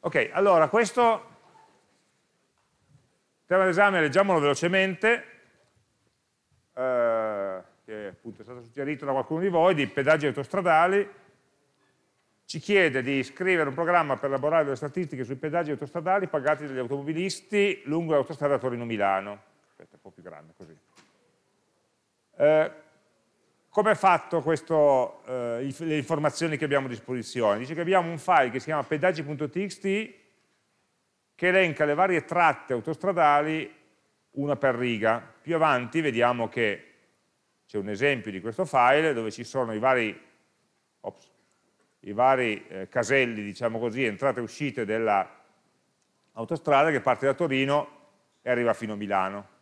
Ok, allora questo tema d'esame leggiamolo velocemente, eh, che appunto è stato suggerito da qualcuno di voi, di pedaggi autostradali, ci chiede di scrivere un programma per elaborare delle statistiche sui pedaggi autostradali pagati dagli automobilisti lungo l'autostrada Torino-Milano. Aspetta, un po' più grande così. Eh, come è fatto questo, eh, le informazioni che abbiamo a disposizione? Dice che abbiamo un file che si chiama pedaggi.txt che elenca le varie tratte autostradali una per riga. Più avanti vediamo che c'è un esempio di questo file dove ci sono i vari, ops, i vari eh, caselli, diciamo così, entrate e uscite dell'autostrada che parte da Torino e arriva fino a Milano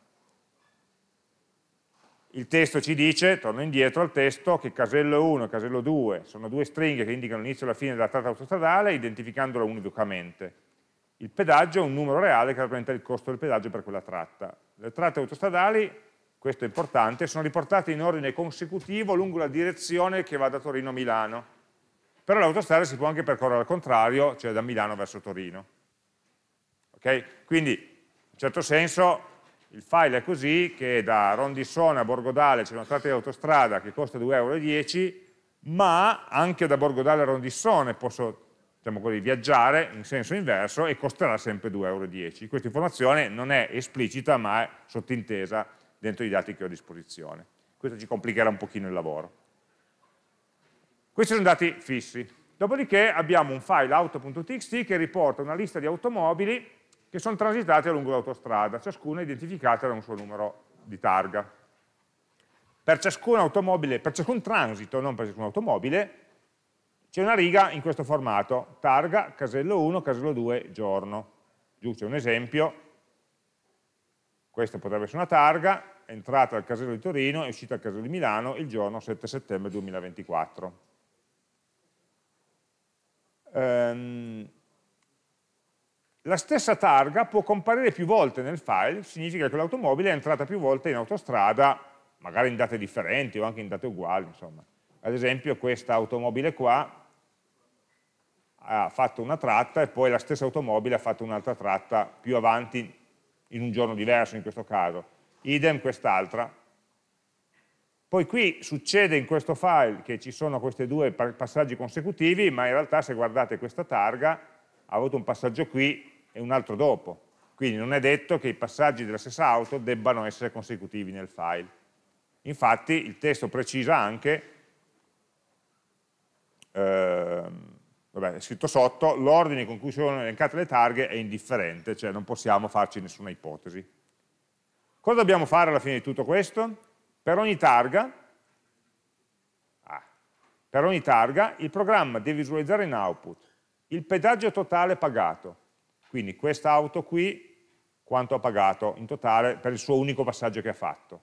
il testo ci dice, torno indietro al testo, che casello 1 e casello 2 sono due stringhe che indicano l'inizio e la fine della tratta autostradale identificandola univocamente. Il pedaggio è un numero reale che rappresenta il costo del pedaggio per quella tratta. Le tratte autostradali, questo è importante, sono riportate in ordine consecutivo lungo la direzione che va da Torino a Milano. Però l'autostrada si può anche percorrere al contrario, cioè da Milano verso Torino. Okay? Quindi, in certo senso, il file è così che da Rondissone a Borgodale c'è una tratta di autostrada che costa 2,10 euro, ma anche da Borgodale a Rondissone posso diciamo così, viaggiare in senso inverso e costerà sempre 2,10 euro. Questa informazione non è esplicita ma è sottintesa dentro i dati che ho a disposizione. Questo ci complicherà un pochino il lavoro. Questi sono dati fissi. Dopodiché abbiamo un file auto.txt che riporta una lista di automobili che sono transitate lungo l'autostrada, ciascuna identificata da un suo numero di targa. Per ciascun, automobile, per ciascun transito, non per ciascun automobile, c'è una riga in questo formato, targa, casello 1, casello 2, giorno. Giù c'è un esempio, questa potrebbe essere una targa, entrata al casello di Torino e uscita al casello di Milano il giorno 7 settembre 2024. Um, ehm, la stessa targa può comparire più volte nel file, significa che l'automobile è entrata più volte in autostrada, magari in date differenti o anche in date uguali, insomma. Ad esempio questa automobile qua ha fatto una tratta e poi la stessa automobile ha fatto un'altra tratta più avanti in un giorno diverso in questo caso. Idem quest'altra. Poi qui succede in questo file che ci sono questi due passaggi consecutivi, ma in realtà se guardate questa targa ha avuto un passaggio qui e un altro dopo. Quindi non è detto che i passaggi della stessa auto debbano essere consecutivi nel file. Infatti il testo precisa anche, ehm, vabbè, è scritto sotto, l'ordine con cui sono elencate le targhe è indifferente, cioè non possiamo farci nessuna ipotesi. Cosa dobbiamo fare alla fine di tutto questo? Per ogni targa, ah, per ogni targa il programma deve visualizzare in output il pedaggio totale pagato, quindi questa auto qui quanto ha pagato in totale per il suo unico passaggio che ha fatto.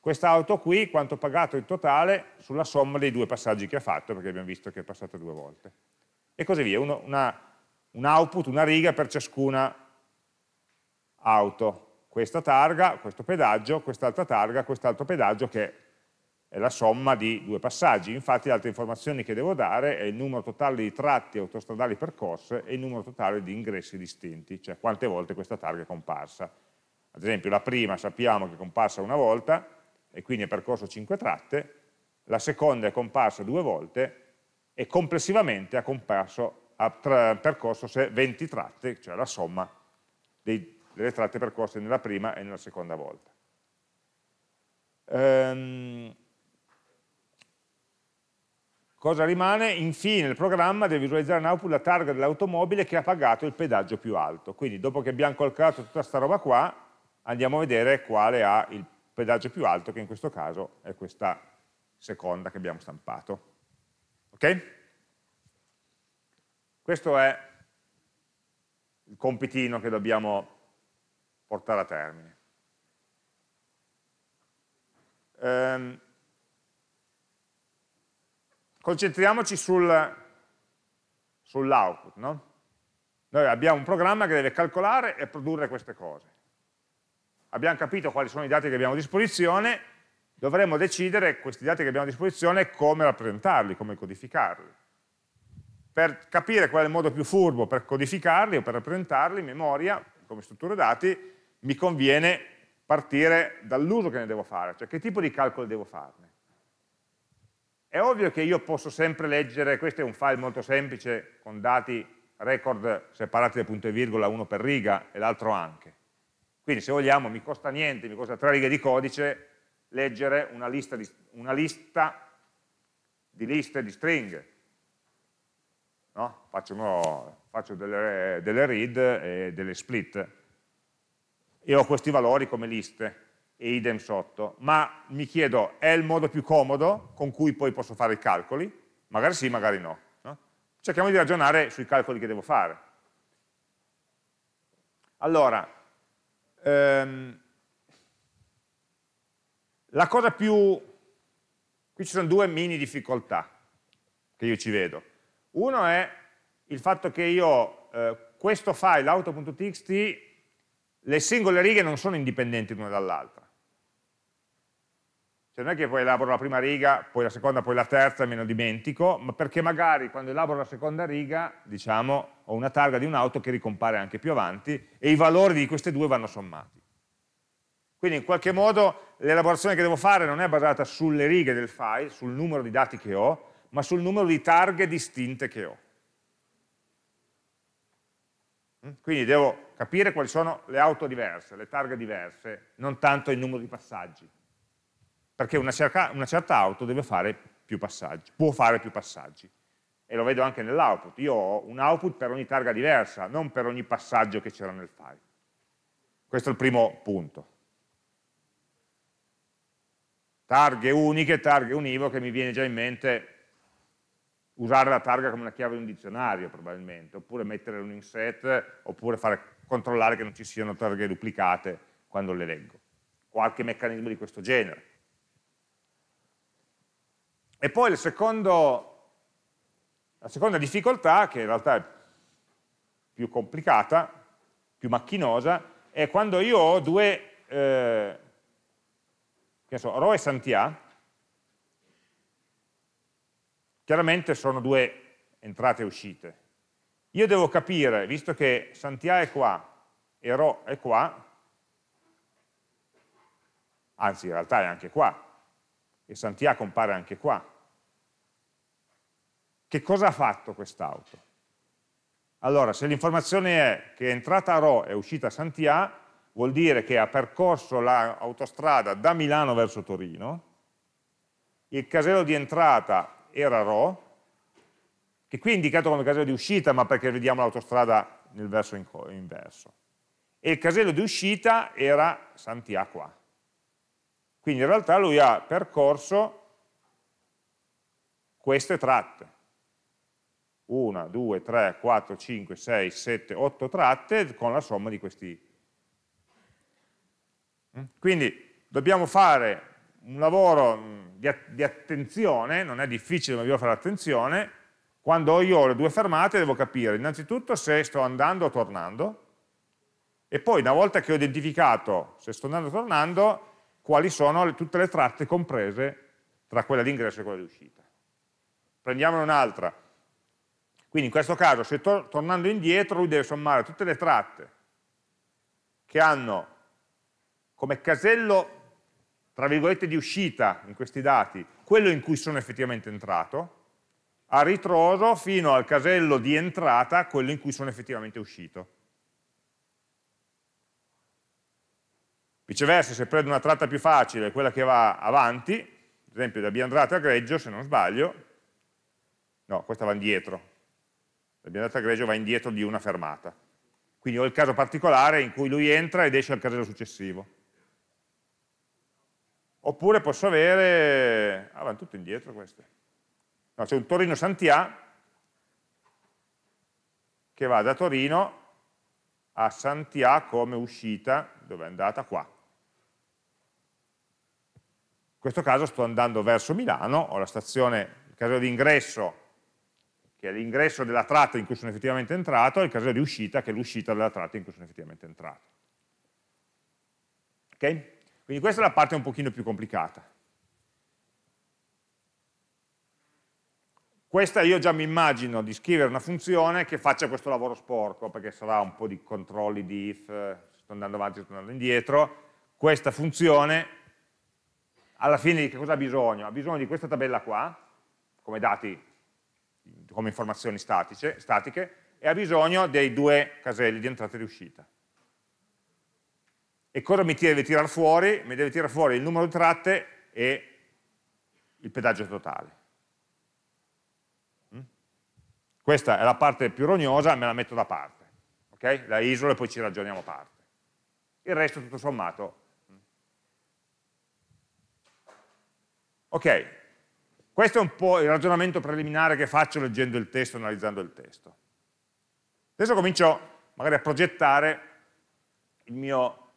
Questa auto qui quanto ha pagato in totale sulla somma dei due passaggi che ha fatto, perché abbiamo visto che è passato due volte. E così via, uno, una, un output, una riga per ciascuna auto. Questa targa, questo pedaggio, quest'altra targa, quest'altro pedaggio che è la somma di due passaggi, infatti le altre informazioni che devo dare è il numero totale di tratti autostradali percorse e il numero totale di ingressi distinti, cioè quante volte questa targa è comparsa. Ad esempio la prima sappiamo che è comparsa una volta e quindi ha percorso 5 tratte, la seconda è comparsa due volte e complessivamente ha, comparso, ha percorso 20 tratte, cioè la somma dei, delle tratte percorse nella prima e nella seconda volta. Ehm, Cosa rimane? Infine il programma deve visualizzare in output la targa dell'automobile che ha pagato il pedaggio più alto. Quindi dopo che abbiamo calcolato tutta questa roba qua, andiamo a vedere quale ha il pedaggio più alto, che in questo caso è questa seconda che abbiamo stampato. Ok? Questo è il compitino che dobbiamo portare a termine. Ehm, Concentriamoci sul, sull'output. No? Noi abbiamo un programma che deve calcolare e produrre queste cose. Abbiamo capito quali sono i dati che abbiamo a disposizione, dovremmo decidere questi dati che abbiamo a disposizione come rappresentarli, come codificarli. Per capire qual è il modo più furbo per codificarli o per rappresentarli in memoria, come struttura dati, mi conviene partire dall'uso che ne devo fare, cioè che tipo di calcolo devo farne. È ovvio che io posso sempre leggere, questo è un file molto semplice, con dati record separati da punto e virgola, uno per riga e l'altro anche. Quindi se vogliamo mi costa niente, mi costa tre righe di codice, leggere una lista di, una lista di liste di stringhe. No? Faccio, uno, faccio, delle, delle read e delle split e ho questi valori come liste e idem sotto, ma mi chiedo, è il modo più comodo con cui poi posso fare i calcoli? Magari sì, magari no. no? Cerchiamo di ragionare sui calcoli che devo fare. Allora, ehm, la cosa più... Qui ci sono due mini difficoltà che io ci vedo. Uno è il fatto che io eh, questo file auto.txt le singole righe non sono indipendenti l'una dall'altra. Cioè non è che poi elaboro la prima riga, poi la seconda, poi la terza e me lo dimentico, ma perché magari quando elaboro la seconda riga, diciamo, ho una targa di un'auto che ricompare anche più avanti e i valori di queste due vanno sommati. Quindi in qualche modo l'elaborazione che devo fare non è basata sulle righe del file, sul numero di dati che ho, ma sul numero di targhe distinte che ho. Mm? Quindi devo capire quali sono le auto diverse, le targhe diverse, non tanto il numero di passaggi perché una, cerca, una certa auto deve fare più passaggi, può fare più passaggi e lo vedo anche nell'output. Io ho un output per ogni targa diversa, non per ogni passaggio che c'era nel file. Questo è il primo punto. Targhe uniche, targhe univoche, mi viene già in mente usare la targa come una chiave di un dizionario probabilmente, oppure mettere un inset, oppure fare, controllare che non ci siano targhe duplicate quando le leggo. Qualche meccanismo di questo genere. E poi secondo, la seconda difficoltà, che in realtà è più complicata, più macchinosa, è quando io ho due, eh, che so, Rho e Santià, chiaramente sono due entrate e uscite. Io devo capire, visto che Santià è qua e Rho è qua, anzi in realtà è anche qua, e Santia compare anche qua. Che cosa ha fatto quest'auto? Allora, se l'informazione è che è entrata a Rho e è uscita a Santia, vuol dire che ha percorso l'autostrada da Milano verso Torino, il casello di entrata era Rho, che qui è indicato come casello di uscita, ma perché vediamo l'autostrada nel verso inverso. E il casello di uscita era Santia qua. Quindi in realtà lui ha percorso queste tratte. 1, 2, 3, 4, 5, 6, 7, 8 tratte con la somma di questi. Mm? Quindi dobbiamo fare un lavoro mm, di, di attenzione, non è difficile, ma dobbiamo fare attenzione. Quando io ho le due fermate devo capire innanzitutto se sto andando o tornando e poi una volta che ho identificato se sto andando o tornando quali sono le, tutte le tratte comprese tra quella di ingresso e quella di uscita. Prendiamone un'altra. Quindi in questo caso, se to tornando indietro, lui deve sommare tutte le tratte che hanno come casello, tra virgolette, di uscita in questi dati, quello in cui sono effettivamente entrato, a ritroso fino al casello di entrata, quello in cui sono effettivamente uscito. Viceversa, se prendo una tratta più facile, quella che va avanti, ad esempio da Biandrata a Greggio, se non sbaglio, no, questa va indietro, da Biandrata a Greggio va indietro di una fermata. Quindi ho il caso particolare in cui lui entra ed esce al casello successivo. Oppure posso avere... Ah, vanno tutte indietro queste. No, c'è un Torino-Santià che va da Torino a Santiago come uscita, dove è andata? Qua questo caso sto andando verso Milano, ho la stazione, il casello di ingresso che è l'ingresso della tratta in cui sono effettivamente entrato e il casello di uscita che è l'uscita della tratta in cui sono effettivamente entrato. Ok? Quindi questa è la parte un pochino più complicata. Questa io già mi immagino di scrivere una funzione che faccia questo lavoro sporco, perché sarà un po' di controlli di if, sto andando avanti, sto andando indietro. Questa funzione alla fine di che cosa ha bisogno? Ha bisogno di questa tabella qua, come dati, come informazioni statiche, statiche e ha bisogno dei due caselli di entrata e di uscita. E cosa mi deve tirare fuori? Mi deve tirare fuori il numero di tratte e il pedaggio totale. Mm? Questa è la parte più rognosa, me la metto da parte. Okay? La isolo e poi ci ragioniamo a parte. Il resto, tutto sommato, Ok, questo è un po' il ragionamento preliminare che faccio leggendo il testo, analizzando il testo. Adesso comincio magari a progettare il mio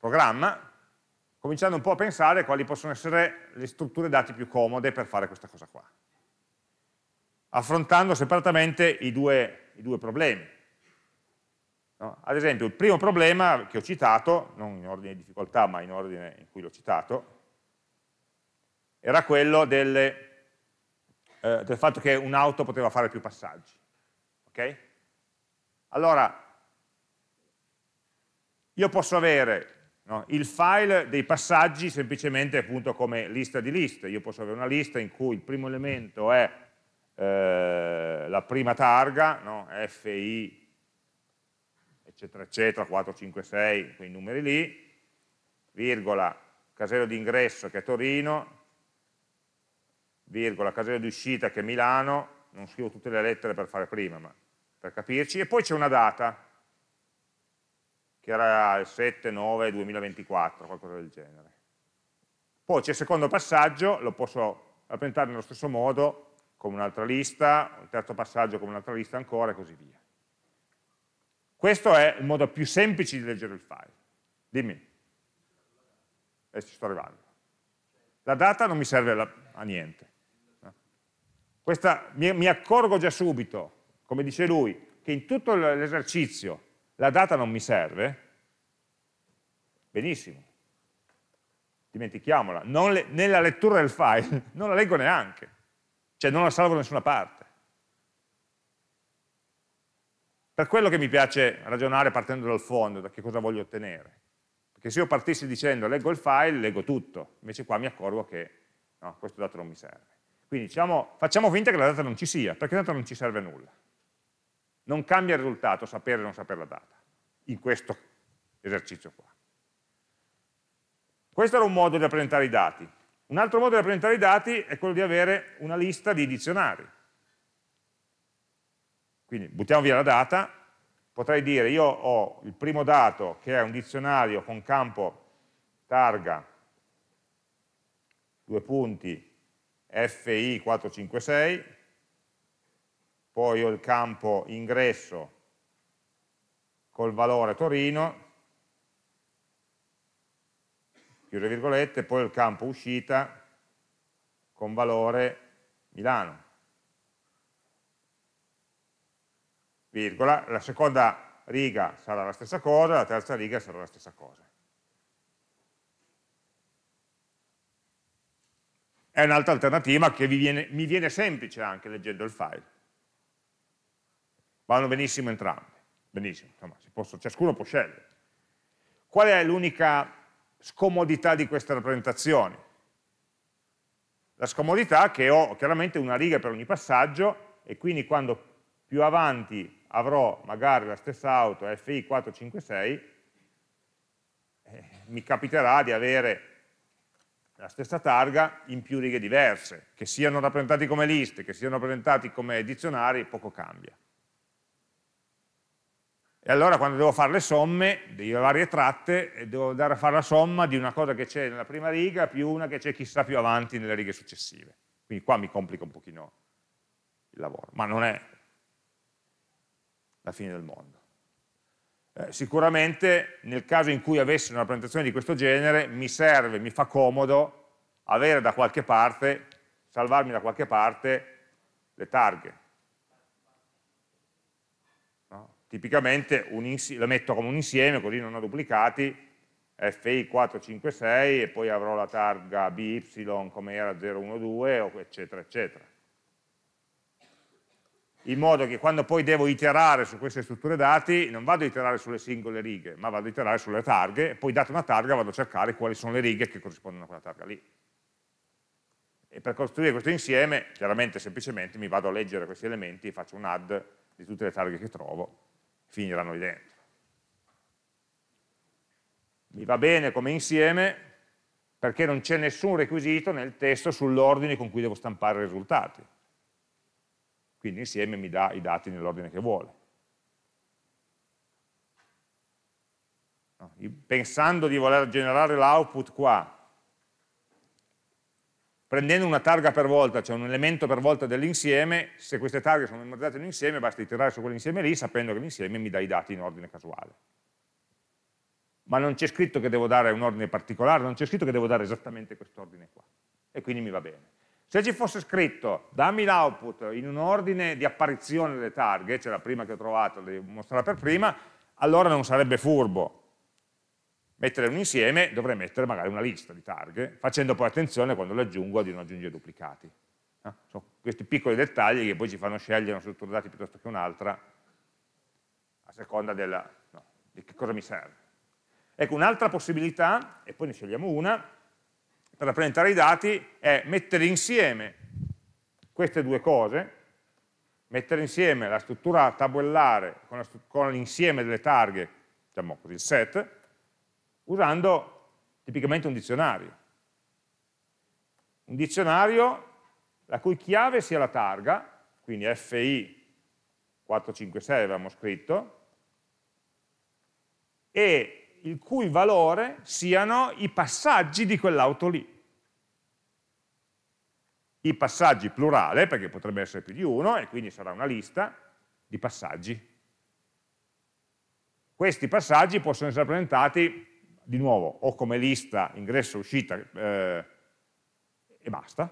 programma, cominciando un po' a pensare quali possono essere le strutture dati più comode per fare questa cosa qua, affrontando separatamente i due, i due problemi. No? Ad esempio, il primo problema che ho citato, non in ordine di difficoltà, ma in ordine in cui l'ho citato, era quello delle, eh, del fatto che un'auto poteva fare più passaggi. Okay? Allora, io posso avere no, il file dei passaggi semplicemente appunto come lista di liste, io posso avere una lista in cui il primo elemento è eh, la prima targa, no, FI eccetera eccetera, 4, 5, 6, quei numeri lì, virgola, casello d'ingresso che è Torino, virgola, casella di uscita che è Milano, non scrivo tutte le lettere per fare prima, ma per capirci, e poi c'è una data, che era il 7-9-2024, qualcosa del genere. Poi c'è il secondo passaggio, lo posso rappresentare nello stesso modo, come un'altra lista, il terzo passaggio come un'altra lista ancora e così via. Questo è il modo più semplice di leggere il file. Dimmi. E eh, ci sto arrivando. La data non mi serve a niente. Questa, mi, mi accorgo già subito, come dice lui, che in tutto l'esercizio la data non mi serve, benissimo, dimentichiamola, le, nella lettura del file non la leggo neanche, cioè non la salvo da nessuna parte. Per quello che mi piace ragionare partendo dal fondo, da che cosa voglio ottenere. Perché se io partissi dicendo leggo il file, leggo tutto, invece qua mi accorgo che no, questo dato non mi serve. Quindi diciamo, facciamo finta che la data non ci sia, perché tanto non ci serve a nulla. Non cambia il risultato sapere o non sapere la data, in questo esercizio qua. Questo era un modo di rappresentare i dati. Un altro modo di rappresentare i dati è quello di avere una lista di dizionari. Quindi buttiamo via la data, potrei dire io ho il primo dato che è un dizionario con campo targa, due punti, FI456, poi ho il campo ingresso col valore Torino, chiuse virgolette, poi ho il campo uscita con valore Milano. Virgola, la seconda riga sarà la stessa cosa, la terza riga sarà la stessa cosa. è un'altra alternativa che viene, mi viene semplice anche leggendo il file. Vanno benissimo entrambe, benissimo, insomma, posso, ciascuno può scegliere. Qual è l'unica scomodità di queste rappresentazioni? La scomodità è che ho chiaramente una riga per ogni passaggio e quindi quando più avanti avrò magari la stessa auto FI456 eh, mi capiterà di avere la stessa targa in più righe diverse, che siano rappresentati come liste, che siano rappresentati come dizionari, poco cambia. E allora quando devo fare le somme delle varie tratte, devo andare a fare la somma di una cosa che c'è nella prima riga più una che c'è chissà più avanti nelle righe successive. Quindi qua mi complica un pochino il lavoro, ma non è la fine del mondo. Eh, sicuramente nel caso in cui avessi una rappresentazione di questo genere mi serve, mi fa comodo avere da qualche parte, salvarmi da qualche parte le targhe. No? Tipicamente la metto come un insieme così non ho duplicati, FI456 e poi avrò la targa BY come era 012 eccetera eccetera in modo che quando poi devo iterare su queste strutture dati non vado a iterare sulle singole righe, ma vado a iterare sulle targhe e poi data una targa vado a cercare quali sono le righe che corrispondono a quella targa lì. E per costruire questo insieme, chiaramente semplicemente mi vado a leggere questi elementi faccio un add di tutte le targhe che trovo, finiranno lì dentro. Mi va bene come insieme perché non c'è nessun requisito nel testo sull'ordine con cui devo stampare i risultati quindi insieme mi dà i dati nell'ordine che vuole. Pensando di voler generare l'output qua, prendendo una targa per volta, cioè un elemento per volta dell'insieme, se queste targhe sono memorizzate in un insieme basta iterare su quell'insieme lì sapendo che l'insieme mi dà i dati in ordine casuale. Ma non c'è scritto che devo dare un ordine particolare, non c'è scritto che devo dare esattamente quest'ordine qua. E quindi mi va bene. Se ci fosse scritto dammi l'output in un ordine di apparizione delle targhe, cioè la prima che ho trovato, la devo mostrare per prima, allora non sarebbe furbo. Mettere un insieme dovrei mettere magari una lista di targhe, facendo poi attenzione quando le aggiungo di non aggiungere duplicati. Eh? Sono questi piccoli dettagli che poi ci fanno scegliere una struttura dati piuttosto che un'altra, a seconda della, no, di che cosa mi serve. Ecco, un'altra possibilità, e poi ne scegliamo una, per rappresentare i dati è mettere insieme queste due cose, mettere insieme la struttura tabellare con l'insieme delle targhe, diciamo così, il set, usando tipicamente un dizionario. Un dizionario la cui chiave sia la targa, quindi FI 456 avevamo scritto, e il cui valore siano i passaggi di quell'auto lì. I passaggi plurale, perché potrebbe essere più di uno, e quindi sarà una lista di passaggi. Questi passaggi possono essere rappresentati di nuovo o come lista ingresso, uscita eh, e basta,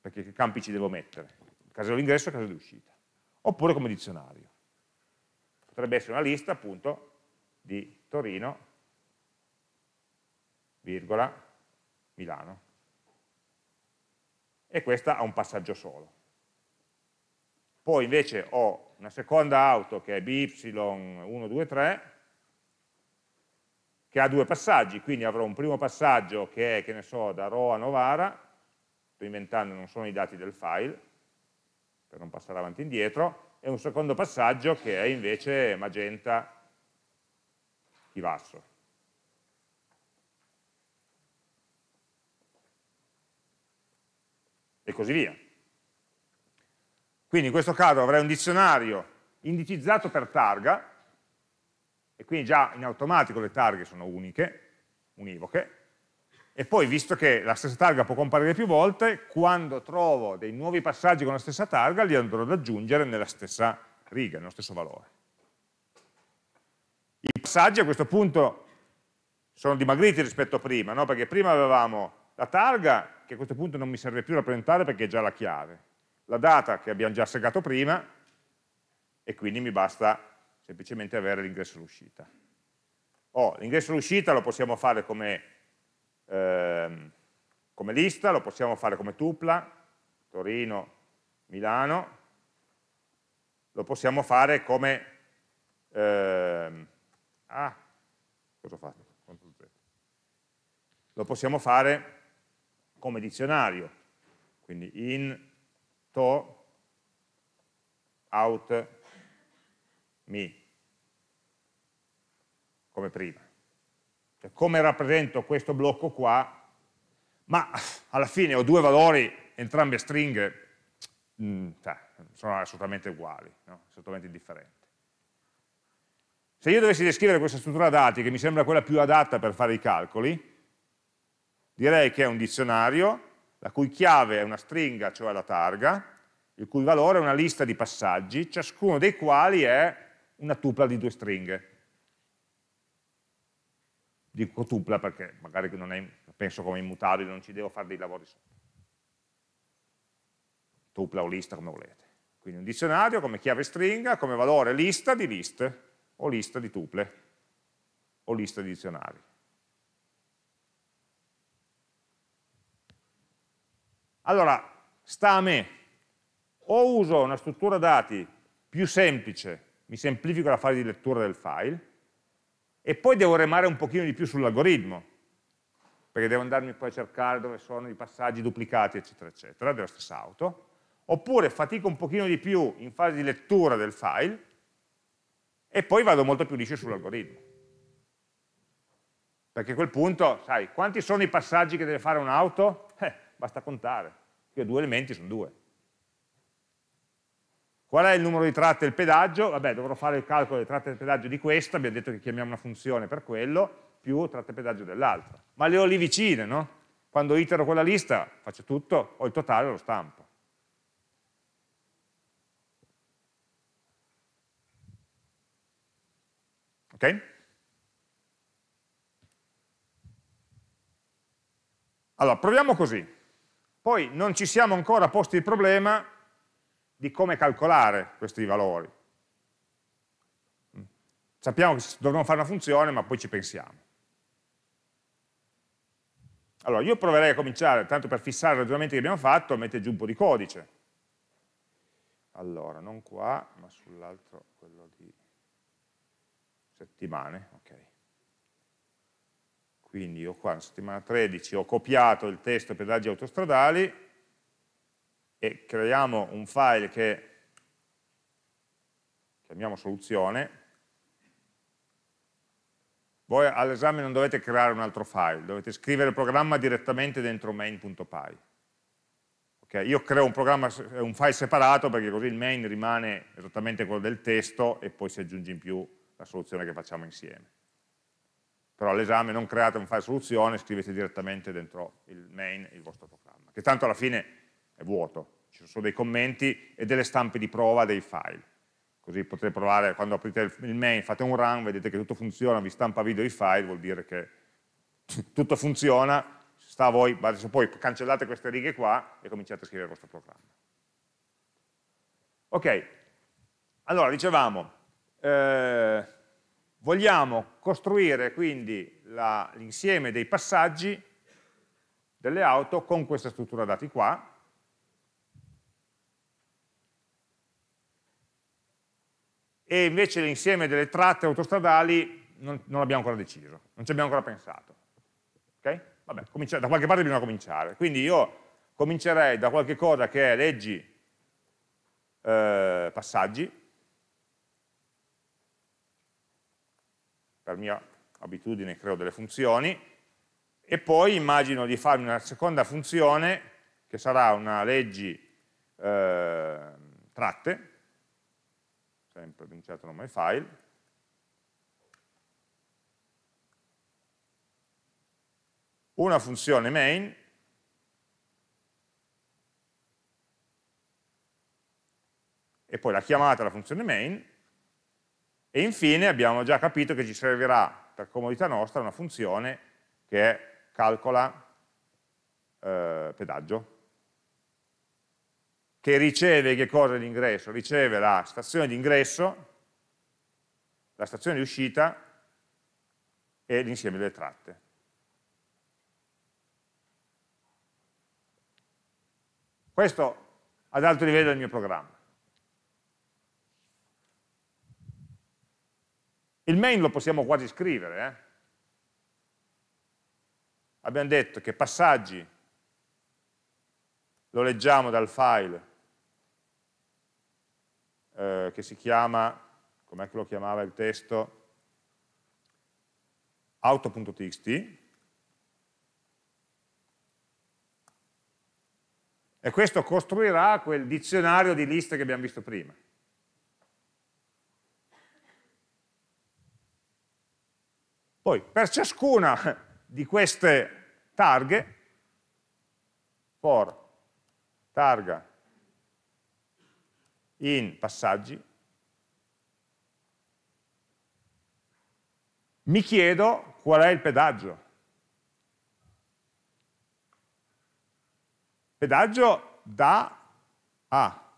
perché che campi ci devo mettere? Casello d'ingresso e casello di Oppure come dizionario. Potrebbe essere una lista appunto di Torino, virgola, Milano. E questa ha un passaggio solo. Poi invece ho una seconda auto che è BY123 che ha due passaggi, quindi avrò un primo passaggio che è, che ne so, da Roa a Novara, sto inventando, non sono i dati del file, per non passare avanti e indietro, e un secondo passaggio che è invece Magenta di Vasso. E così via. Quindi in questo caso avrei un dizionario indicizzato per targa, e quindi già in automatico le targhe sono uniche, univoche, e poi visto che la stessa targa può comparire più volte, quando trovo dei nuovi passaggi con la stessa targa li andrò ad aggiungere nella stessa riga, nello stesso valore passaggi a questo punto sono dimagriti rispetto a prima, no? perché prima avevamo la targa, che a questo punto non mi serve più rappresentare perché è già la chiave, la data che abbiamo già segato prima e quindi mi basta semplicemente avere l'ingresso e l'uscita. Oh, l'ingresso e l'uscita lo possiamo fare come, ehm, come lista, lo possiamo fare come tupla, Torino, Milano, lo possiamo fare come... Ehm, ah, cosa ho fa? Lo possiamo fare come dizionario, quindi in to out mi, come prima. Cioè, come rappresento questo blocco qua, ma alla fine ho due valori, entrambe stringhe, mh, mm, cioè, sono assolutamente uguali, no? assolutamente differenti. Se io dovessi descrivere questa struttura dati, che mi sembra quella più adatta per fare i calcoli, direi che è un dizionario, la cui chiave è una stringa, cioè la targa, il cui valore è una lista di passaggi, ciascuno dei quali è una tupla di due stringhe. Dico tupla perché magari non è, penso come immutabile, non ci devo fare dei lavori sopra. Tupla o lista come volete. Quindi un dizionario come chiave stringa, come valore lista di liste o lista di tuple o lista di dizionari. Allora, sta a me, o uso una struttura dati più semplice, mi semplifico la fase di lettura del file, e poi devo remare un pochino di più sull'algoritmo, perché devo andarmi poi a cercare dove sono i passaggi duplicati, eccetera, eccetera, della stessa auto, oppure fatico un pochino di più in fase di lettura del file, e poi vado molto più liscio sull'algoritmo. Perché a quel punto, sai, quanti sono i passaggi che deve fare un'auto? Eh, basta contare, che due elementi sono due. Qual è il numero di tratte e il pedaggio? Vabbè, dovrò fare il calcolo delle tratte e del pedaggio di questa, abbiamo detto che chiamiamo una funzione per quello, più tratte e pedaggio dell'altra. Ma le ho lì vicine, no? Quando itero quella lista, faccio tutto, ho il totale e lo stampo. Okay? Allora, proviamo così. Poi non ci siamo ancora posti il problema di come calcolare questi valori. Sappiamo che dobbiamo fare una funzione, ma poi ci pensiamo. Allora, io proverei a cominciare, tanto per fissare i ragionamenti che abbiamo fatto, a mettere giù un po' di codice. Allora, non qua, ma sull'altro, quello di settimane, ok. Quindi io qua, nella settimana 13, ho copiato il testo pedaggi autostradali e creiamo un file che chiamiamo soluzione. Voi all'esame non dovete creare un altro file, dovete scrivere il programma direttamente dentro main.py. Okay? Io creo un, un file separato perché così il main rimane esattamente quello del testo e poi si aggiunge in più la soluzione che facciamo insieme. Però all'esame non create un file soluzione, scrivete direttamente dentro il main il vostro programma, che tanto alla fine è vuoto, ci sono solo dei commenti e delle stampe di prova dei file. Così potete provare, quando aprite il main, fate un run, vedete che tutto funziona, vi stampa video i file, vuol dire che tutto funziona, sta a voi, adesso poi cancellate queste righe qua e cominciate a scrivere il vostro programma. Ok, allora dicevamo, eh, vogliamo costruire quindi l'insieme dei passaggi delle auto con questa struttura dati qua, e invece l'insieme delle tratte autostradali non, non l'abbiamo ancora deciso, non ci abbiamo ancora pensato. Okay? Vabbè, da qualche parte bisogna cominciare, quindi io comincerei da qualche cosa che è leggi eh, passaggi, per mia abitudine creo delle funzioni, e poi immagino di farmi una seconda funzione che sarà una leggi eh, tratte, sempre di un certo nome file, una funzione main e poi la chiamata alla funzione main e infine abbiamo già capito che ci servirà, per comodità nostra, una funzione che calcola eh, pedaggio, che riceve che cosa l'ingresso? Riceve la stazione di ingresso, la stazione di uscita e l'insieme delle tratte. Questo ad alto livello del mio programma. Il main lo possiamo quasi scrivere. Eh? Abbiamo detto che passaggi lo leggiamo dal file eh, che si chiama, com'è che lo chiamava il testo? auto.txt e questo costruirà quel dizionario di liste che abbiamo visto prima. Poi per ciascuna di queste targhe, for targa in passaggi, mi chiedo qual è il pedaggio. Pedaggio da A,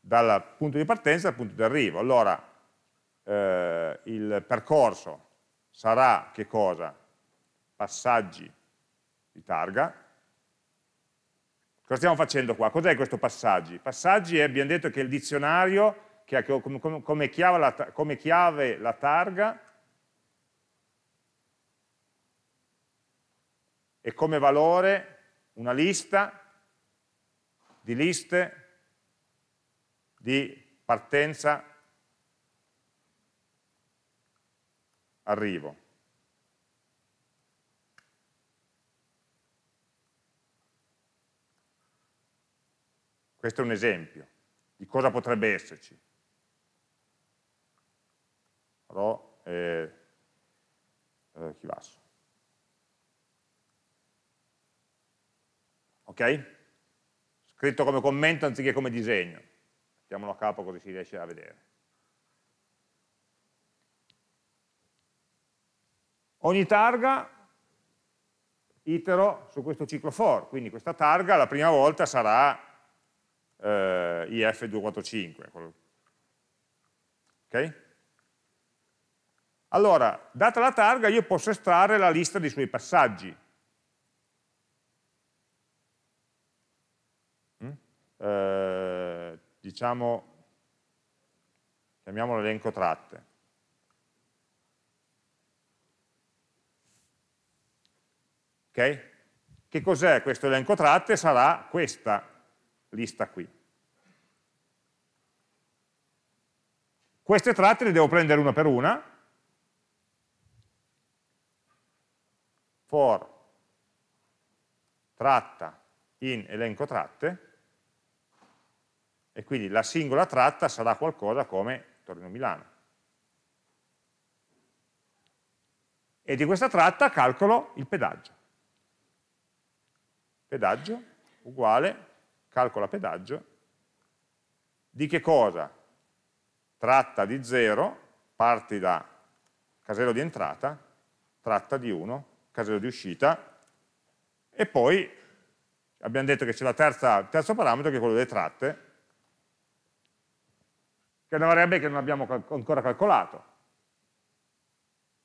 dal punto di partenza al punto di arrivo. Allora, eh, il percorso sarà che cosa? Passaggi di targa. Cosa stiamo facendo qua? Cos'è questo passaggi? Passaggi è, eh, abbiamo detto, che è il dizionario che ha come chiave la, come chiave la targa e come valore una lista di liste di partenza arrivo. Questo è un esempio di cosa potrebbe esserci. Rho e eh, eh, chivasso. Ok? Scritto come commento anziché come disegno. Mettiamolo a capo così si riesce a vedere. Ogni targa itero su questo ciclo for, quindi questa targa la prima volta sarà eh, IF245. Ok? Allora, data la targa io posso estrarre la lista dei suoi passaggi. Mm? Eh, diciamo, chiamiamolo elenco tratte. Okay? Che cos'è questo elenco tratte? Sarà questa lista qui. Queste tratte le devo prendere una per una, for tratta in elenco tratte, e quindi la singola tratta sarà qualcosa come Torino-Milano. E di questa tratta calcolo il pedaggio pedaggio uguale, calcola pedaggio, di che cosa? Tratta di 0, parti da casello di entrata, tratta di 1, casello di uscita, e poi abbiamo detto che c'è il terzo parametro che è quello delle tratte, che è una variabile che non abbiamo cal ancora calcolato.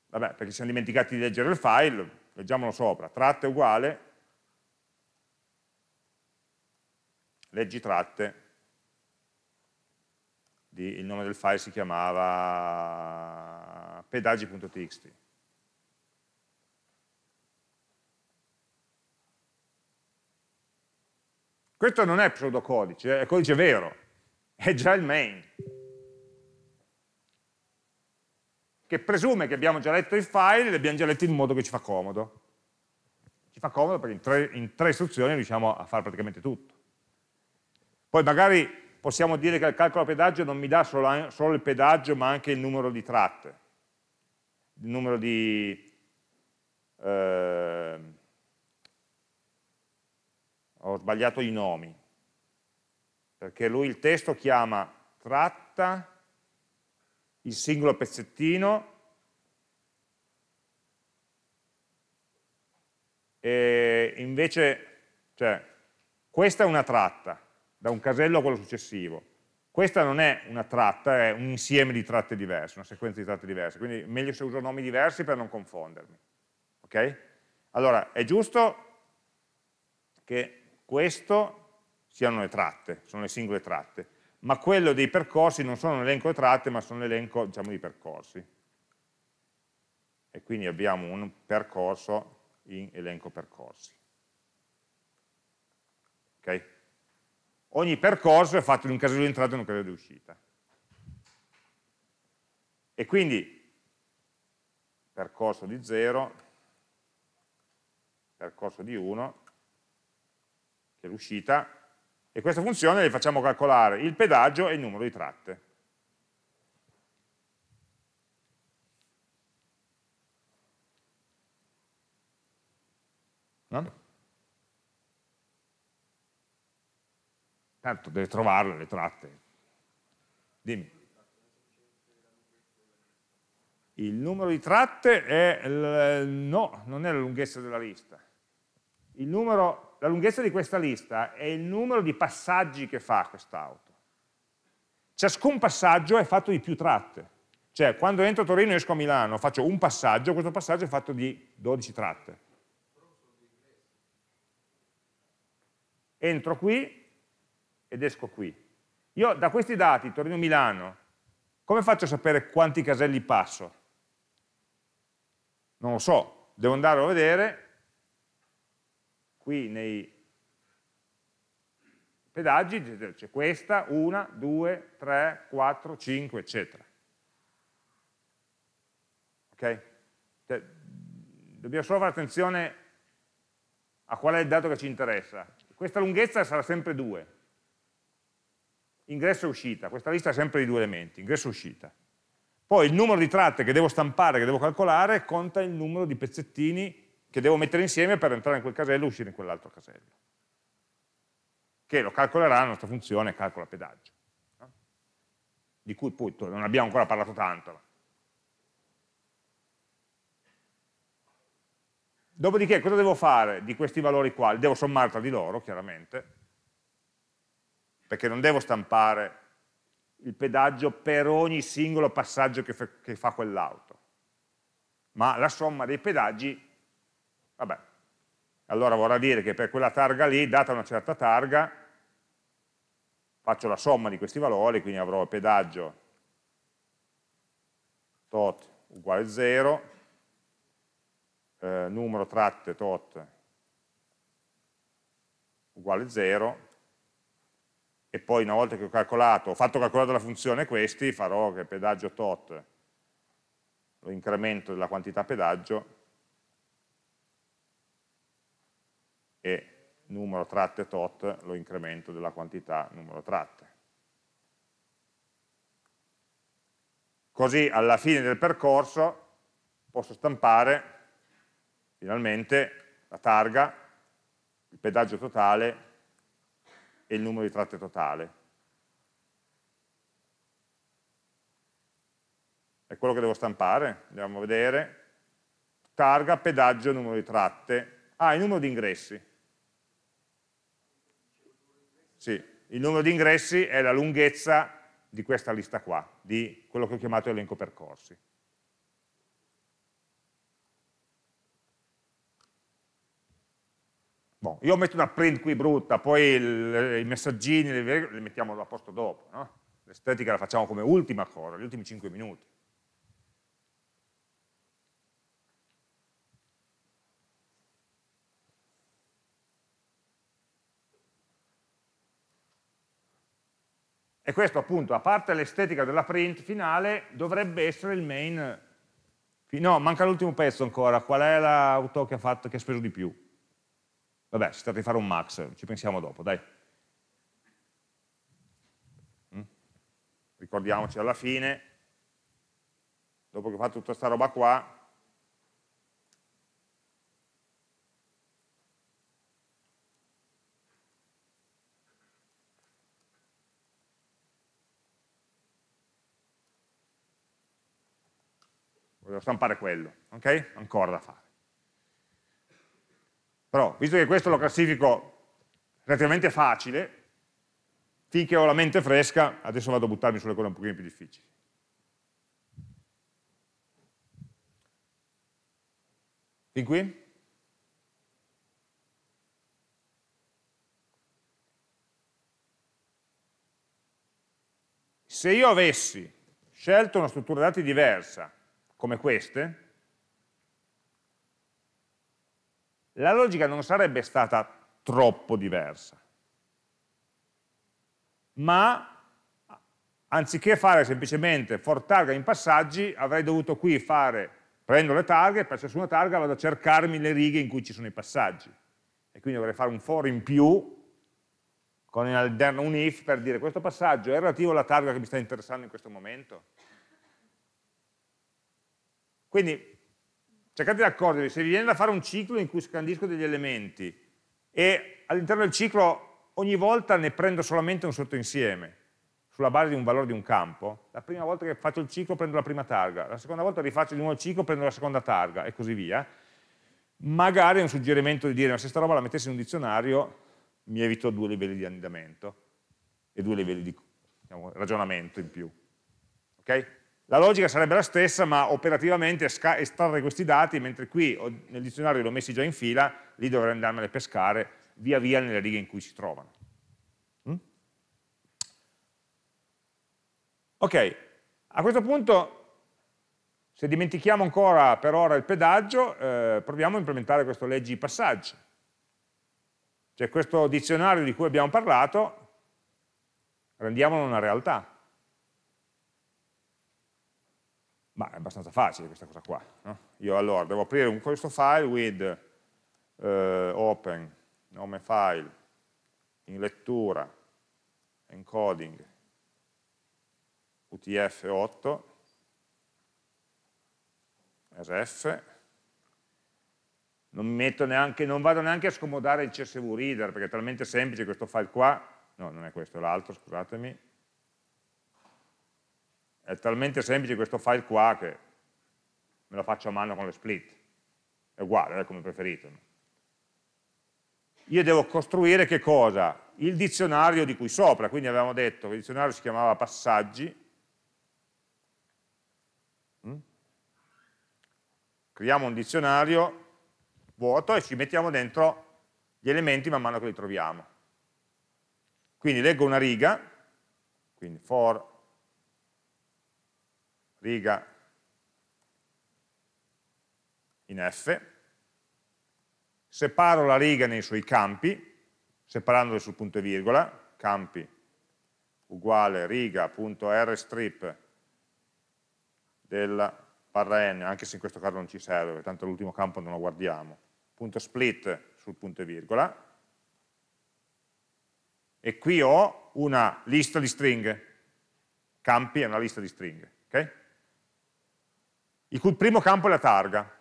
Vabbè, perché ci siamo dimenticati di leggere il file, leggiamolo sopra, tratta uguale leggi tratte, di, il nome del file si chiamava pedaggi.txt. Questo non è pseudocodice, è codice vero, è già il main, che presume che abbiamo già letto il file e l'abbiamo già letto in modo che ci fa comodo. Ci fa comodo perché in tre, in tre istruzioni riusciamo a fare praticamente tutto. Poi magari possiamo dire che il calcolo a pedaggio non mi dà solo, eh, solo il pedaggio, ma anche il numero di tratte, il numero di... Eh, ho sbagliato i nomi, perché lui il testo chiama tratta, il singolo pezzettino e invece, cioè, questa è una tratta, da un casello a quello successivo. Questa non è una tratta, è un insieme di tratte diverse, una sequenza di tratte diverse, quindi meglio se uso nomi diversi per non confondermi. Okay? Allora, è giusto che questo siano le tratte, sono le singole tratte, ma quello dei percorsi non sono un elenco di tratte, ma sono un elenco, diciamo, di percorsi. E quindi abbiamo un percorso in elenco percorsi. Ok? ogni percorso è fatto in un casello di entrata e in un casello di uscita. E quindi percorso di 0, percorso di 1, che è l'uscita, e questa funzione le facciamo calcolare il pedaggio e il numero di tratte. No? Tanto deve trovarle le tratte. Dimmi. Il numero di tratte è, il, no, non è la lunghezza della lista. Numero, la lunghezza di questa lista è il numero di passaggi che fa quest'auto. Ciascun passaggio è fatto di più tratte. Cioè, quando entro a Torino e esco a Milano, faccio un passaggio, questo passaggio è fatto di 12 tratte. Entro qui, ed esco qui. Io da questi dati, Torino-Milano, come faccio a sapere quanti caselli passo? Non lo so, devo andare a vedere qui nei pedaggi c'è questa, una, due, tre, quattro, cinque, eccetera. Ok? Cioè, dobbiamo solo fare attenzione a qual è il dato che ci interessa. Questa lunghezza sarà sempre 2, ingresso e uscita, questa lista è sempre di due elementi, ingresso e uscita. Poi il numero di tratte che devo stampare, che devo calcolare, conta il numero di pezzettini che devo mettere insieme per entrare in quel casello e uscire in quell'altro casello. Che lo calcolerà la nostra funzione calcola pedaggio, no? di cui poi non abbiamo ancora parlato tanto. Dopodiché cosa devo fare di questi valori qua? devo sommare tra di loro, chiaramente, perché non devo stampare il pedaggio per ogni singolo passaggio che, che fa quell'auto, ma la somma dei pedaggi, vabbè, allora vorrà dire che per quella targa lì, data una certa targa, faccio la somma di questi valori, quindi avrò il pedaggio tot uguale 0, eh, numero tratte tot uguale 0, e poi una volta che ho calcolato, ho fatto calcolare la funzione questi, farò che pedaggio tot, lo incremento della quantità pedaggio e numero tratte tot lo incremento della quantità numero tratte. Così alla fine del percorso posso stampare finalmente la targa, il pedaggio totale e il numero di tratte totale. È quello che devo stampare, andiamo a vedere. Targa, pedaggio, numero di tratte. Ah, il numero di ingressi. Sì, il numero di ingressi è la lunghezza di questa lista qua, di quello che ho chiamato elenco percorsi. Bon, io metto una print qui brutta, poi il, i messaggini li, le, mettiamo a posto dopo, no? l'estetica la facciamo come ultima cosa, gli ultimi 5 minuti. E questo appunto, a parte l'estetica della print finale, dovrebbe essere il main... No, manca l'ultimo pezzo ancora, qual è l'auto che ha, fatto, che ha speso di più? Vabbè, si tratta di fare un max, ci pensiamo dopo, dai. Mm? Ricordiamoci alla fine, dopo che ho fatto tutta questa roba qua, voglio stampare quello, ok? Ancora da fare. Però, visto che questo lo classifico relativamente facile, finché ho la mente fresca, adesso vado a buttarmi sulle cose un pochino più difficili. Fin qui? Se io avessi scelto una struttura dati diversa, come queste, la logica non sarebbe stata troppo diversa. Ma anziché fare semplicemente for targa in passaggi, avrei dovuto qui fare, prendo le targhe, per ciascuna targa vado a cercarmi le righe in cui ci sono i passaggi. E quindi dovrei fare un for in più con un if per dire questo passaggio è relativo alla targa che mi sta interessando in questo momento. Quindi cercate di accorgervi, se vi viene da fare un ciclo in cui scandisco degli elementi e all'interno del ciclo ogni volta ne prendo solamente un sottoinsieme sulla base di un valore di un campo, la prima volta che faccio il ciclo prendo la prima targa, la seconda volta rifaccio di nuovo il ciclo prendo la seconda targa e così via, magari è un suggerimento di dire ma se sta roba la mettessi in un dizionario mi evito due livelli di andamento e due livelli di diciamo, ragionamento in più. Okay? La logica sarebbe la stessa, ma operativamente estrarre questi dati, mentre qui nel dizionario li ho messi già in fila, lì dovrei andarmene a pescare via via nelle righe in cui si trovano. Mm? Ok, a questo punto se dimentichiamo ancora per ora il pedaggio, eh, proviamo a implementare questo leggi passaggio. Cioè questo dizionario di cui abbiamo parlato, rendiamolo una realtà. Ma è abbastanza facile questa cosa qua. No? Io allora devo aprire un, questo file with eh, open nome file in lettura encoding utf8 SF, non, neanche, non, vado neanche a scomodare il CSV reader perché è talmente semplice questo file qua, no non è questo, è l'altro, scusatemi, è talmente semplice questo file qua che me lo faccio a mano con le split. È uguale, è come preferito. Io devo costruire che cosa? Il dizionario di cui sopra, quindi avevamo detto che il dizionario si chiamava passaggi. Mm? Creiamo un dizionario vuoto e ci mettiamo dentro gli elementi man mano che li troviamo. Quindi leggo una riga, quindi for riga in F, separo la riga nei suoi campi, separandole sul punto e virgola, campi uguale riga.rstrip della barra n, anche se in questo caso non ci serve, perché tanto l'ultimo campo non lo guardiamo, punto split sul punto e virgola, e qui ho una lista di stringhe, campi è una lista di stringhe, ok? il cui primo campo è la targa.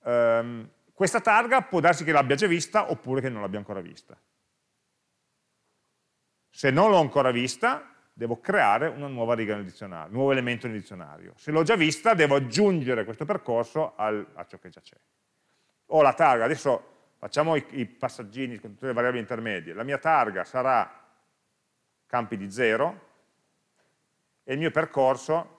Um, questa targa può darsi che l'abbia già vista oppure che non l'abbia ancora vista. Se non l'ho ancora vista, devo creare una nuova riga nel dizionario, un nuovo elemento nel dizionario. Se l'ho già vista, devo aggiungere questo percorso al, a ciò che già c'è. Ho la targa, adesso facciamo i, i passaggini con tutte le variabili intermedie. La mia targa sarà campi di 0 e il mio percorso,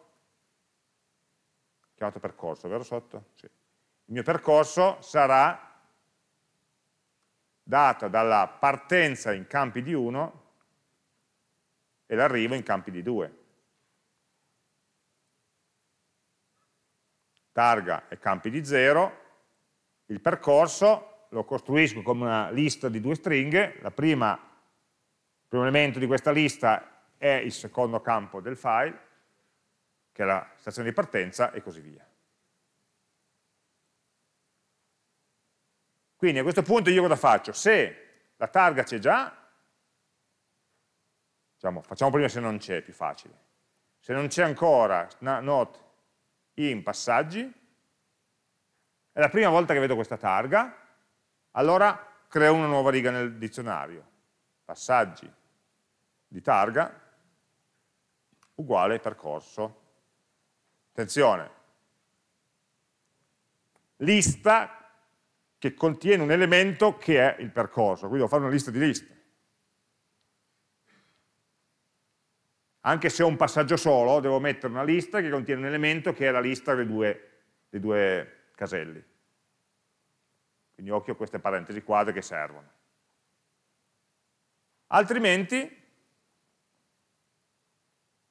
chiamato percorso, vero sotto? Sì. Il mio percorso sarà dato dalla partenza in campi di 1 e l'arrivo in campi di 2. Targa e campi di 0, il percorso lo costruisco come una lista di due stringhe, la prima il primo elemento di questa lista è il secondo campo del file, che è la stazione di partenza e così via. Quindi a questo punto io cosa faccio? Se la targa c'è già, diciamo, facciamo prima se non c'è, è più facile. Se non c'è ancora not in passaggi, è la prima volta che vedo questa targa, allora creo una nuova riga nel dizionario passaggi di targa uguale percorso. Attenzione, lista che contiene un elemento che è il percorso, quindi devo fare una lista di liste. Anche se ho un passaggio solo, devo mettere una lista che contiene un elemento che è la lista dei due, dei due caselli. Quindi occhio a queste parentesi quadre che servono altrimenti,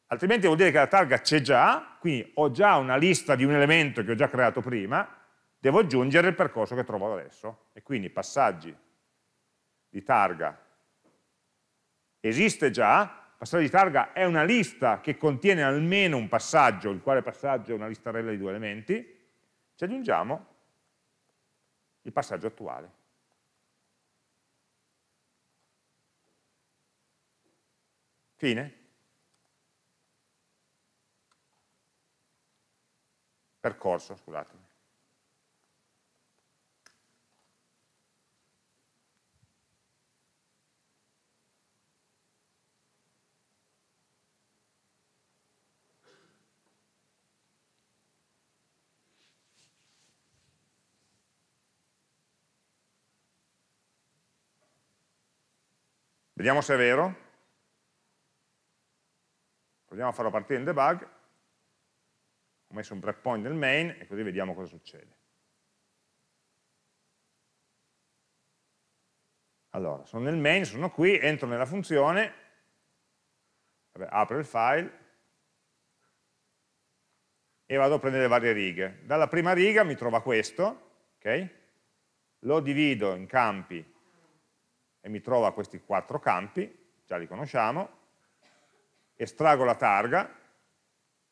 altrimenti vuol dire che la targa c'è già, quindi ho già una lista di un elemento che ho già creato prima, devo aggiungere il percorso che trovo adesso. E quindi passaggi di targa esiste già, passaggio di targa è una lista che contiene almeno un passaggio, il quale passaggio è una listarella di due elementi, ci aggiungiamo il passaggio attuale. Fine? Percorso, scusatemi. Vediamo se è vero vogliamo a farlo partire in debug, ho messo un breakpoint nel main e così vediamo cosa succede. Allora, sono nel main, sono qui, entro nella funzione, vabbè, apro il file e vado a prendere varie righe. Dalla prima riga mi trova questo, okay? lo divido in campi e mi trova questi quattro campi, già li conosciamo, estraggo la targa,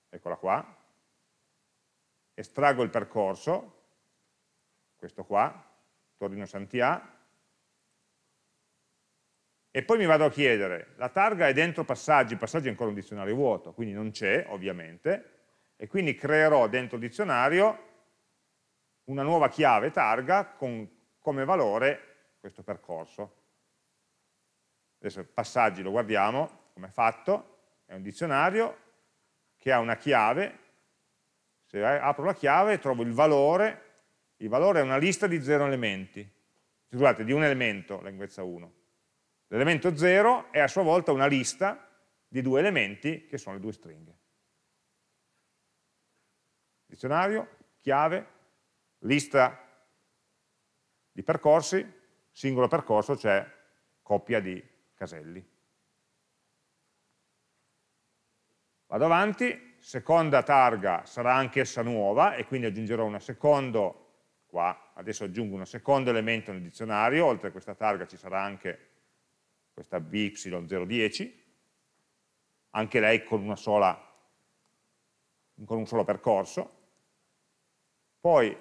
eccola qua, estraggo il percorso, questo qua, Torino-Santià, e poi mi vado a chiedere, la targa è dentro passaggi, passaggi è ancora un dizionario vuoto, quindi non c'è, ovviamente, e quindi creerò dentro il dizionario una nuova chiave targa con come valore questo percorso. Adesso passaggi lo guardiamo, come è fatto, è un dizionario che ha una chiave, se apro la chiave trovo il valore, il valore è una lista di zero elementi, scusate, di un elemento, lunghezza 1. L'elemento 0 è a sua volta una lista di due elementi che sono le due stringhe. Dizionario, chiave, lista di percorsi, singolo percorso, cioè coppia di caselli. Vado avanti, seconda targa sarà anch'essa nuova e quindi aggiungerò una seconda, qua adesso aggiungo un secondo elemento nel dizionario, oltre a questa targa ci sarà anche questa BY010, anche lei con, sola, con un solo percorso. Poi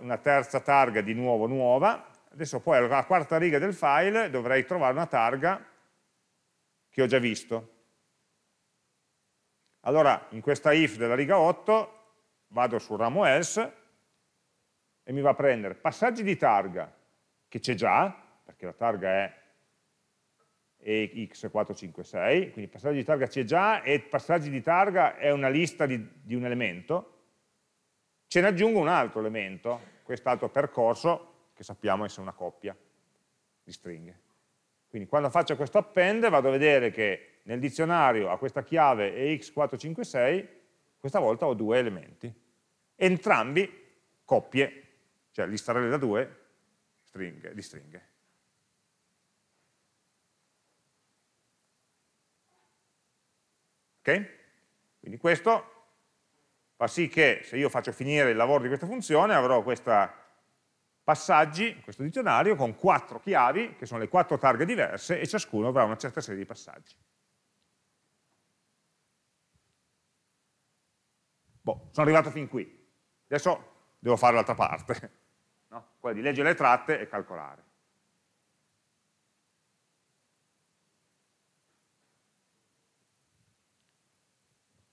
una terza targa di nuovo nuova, adesso poi alla quarta riga del file dovrei trovare una targa che ho già visto, allora in questa if della riga 8 vado sul ramo else e mi va a prendere passaggi di targa che c'è già, perché la targa è EX456, quindi passaggi di targa c'è già e passaggi di targa è una lista di, di un elemento, ce ne aggiungo un altro elemento, quest'altro percorso che sappiamo essere una coppia di stringhe. Quindi quando faccio questo append vado a vedere che nel dizionario a questa chiave EX456 questa volta ho due elementi, entrambi coppie, cioè listarelle da due stringhe, di stringhe. Ok? Quindi questo fa sì che se io faccio finire il lavoro di questa funzione avrò questi passaggi, questo dizionario, con quattro chiavi, che sono le quattro targhe diverse, e ciascuno avrà una certa serie di passaggi. Boh, sono arrivato fin qui. Adesso devo fare l'altra parte, no? quella di leggere le tratte e calcolare.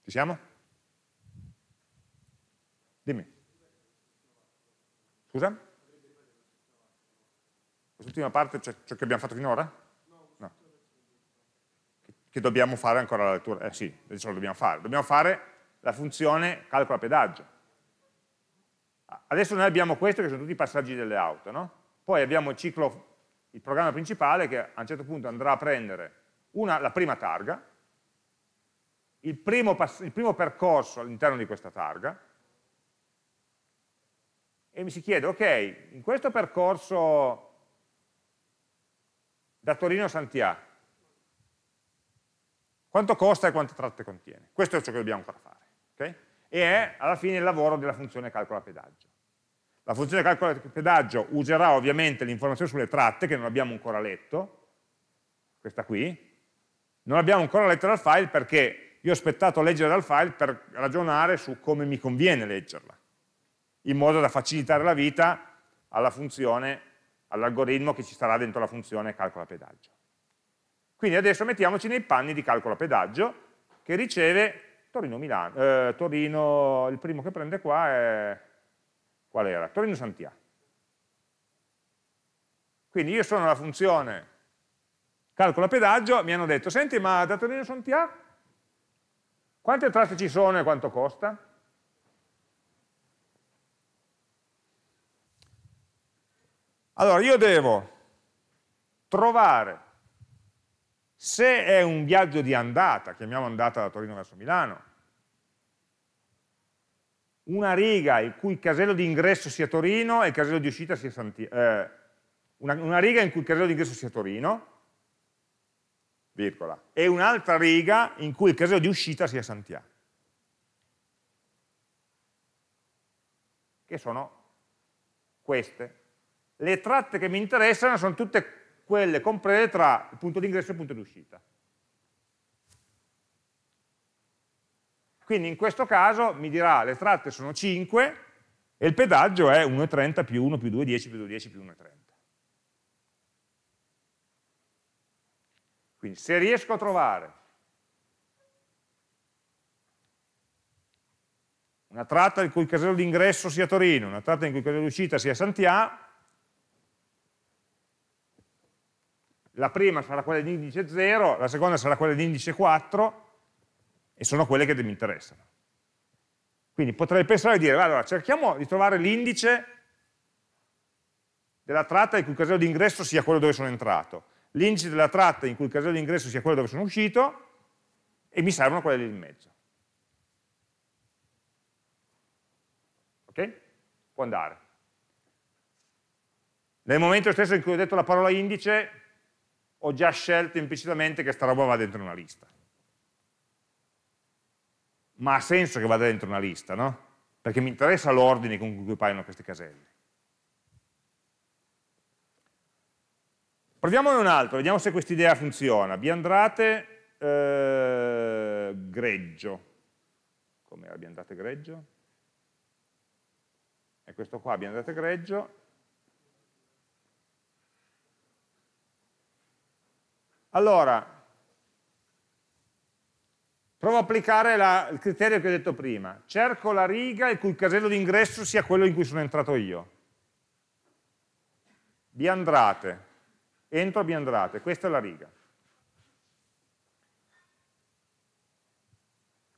Ci siamo? Dimmi. Scusa? Quest'ultima parte, cioè ciò che abbiamo fatto finora? No. Che dobbiamo fare ancora la lettura? Eh sì, adesso lo dobbiamo fare. Dobbiamo fare la funzione calcola pedaggio. Adesso noi abbiamo questo che sono tutti i passaggi delle auto, no? poi abbiamo il, ciclo, il programma principale che a un certo punto andrà a prendere una, la prima targa, il primo, il primo percorso all'interno di questa targa, e mi si chiede, ok, in questo percorso da Torino a Santiago, quanto costa e quante tratte contiene? Questo è ciò che dobbiamo ancora fare okay? e è alla fine il lavoro della funzione calcola pedaggio. La funzione calcola pedaggio userà ovviamente l'informazione sulle tratte, che non abbiamo ancora letto, questa qui, non abbiamo ancora letto dal file perché io ho aspettato a leggere dal file per ragionare su come mi conviene leggerla, in modo da facilitare la vita alla funzione, all'algoritmo che ci starà dentro la funzione calcola pedaggio. Quindi adesso mettiamoci nei panni di calcola pedaggio che riceve Torino, Milano, eh, Torino, il primo che prende qua è, qual era? Torino Santiago. Quindi io sono la funzione calcola pedaggio, mi hanno detto, senti ma da Torino Santiago quante tratte ci sono e quanto costa? Allora io devo trovare se è un viaggio di andata, chiamiamo andata da Torino verso Milano, una riga il cui casello di ingresso sia Torino e il casello di uscita sia Santiago, eh, una, una, riga in cui il casello di ingresso sia Torino, virgola, e un'altra riga in cui il casello di uscita sia Santiago. Che sono queste. Le tratte che mi interessano sono tutte quelle comprese tra il punto d'ingresso e il punto di uscita. Quindi in questo caso mi dirà le tratte sono 5 e il pedaggio è 1,30 più 1 più 2,10 più 2,10 più 1,30. Quindi se riesco a trovare una tratta in cui il casello d'ingresso sia Torino, una tratta in cui il casello d'uscita sia Santiago, la prima sarà quella di indice 0, la seconda sarà quella di indice 4 e sono quelle che mi interessano. Quindi potrei pensare di dire, allora cerchiamo di trovare l'indice della tratta in cui il casello di ingresso sia quello dove sono entrato, l'indice della tratta in cui il casello di ingresso sia quello dove sono uscito e mi servono quelle lì in mezzo. Ok? Può andare. Nel momento stesso in cui ho detto la parola indice, ho già scelto implicitamente che sta roba va dentro una lista. Ma ha senso che vada dentro una lista, no? Perché mi interessa l'ordine con cui paiono questi caselli. Proviamone un altro, vediamo se quest'idea funziona. Biandrate eh, greggio. Come Com'era Biandrate greggio? E questo qua, Biandrate greggio, Allora, provo a applicare la, il criterio che ho detto prima. Cerco la riga il cui casello d'ingresso sia quello in cui sono entrato io. Biandrate. Entro a Biandrate, questa è la riga.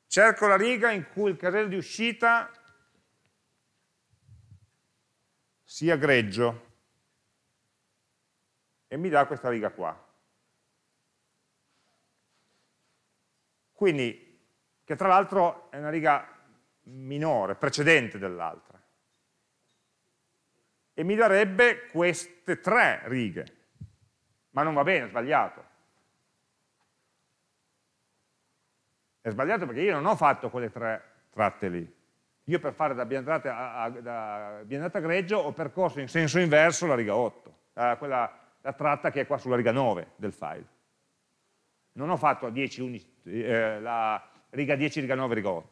Cerco la riga in cui il casello di uscita sia greggio e mi dà questa riga qua. Quindi, che tra l'altro è una riga minore, precedente dell'altra. E mi darebbe queste tre righe. Ma non va bene, è sbagliato. È sbagliato perché io non ho fatto quelle tre tratte lì. Io per fare da biandata, a, a, da biandata greggio ho percorso in senso inverso la riga 8, eh, quella, la tratta che è qua sulla riga 9 del file non ho fatto 10, 11, eh, la riga 10, riga 9, riga 8.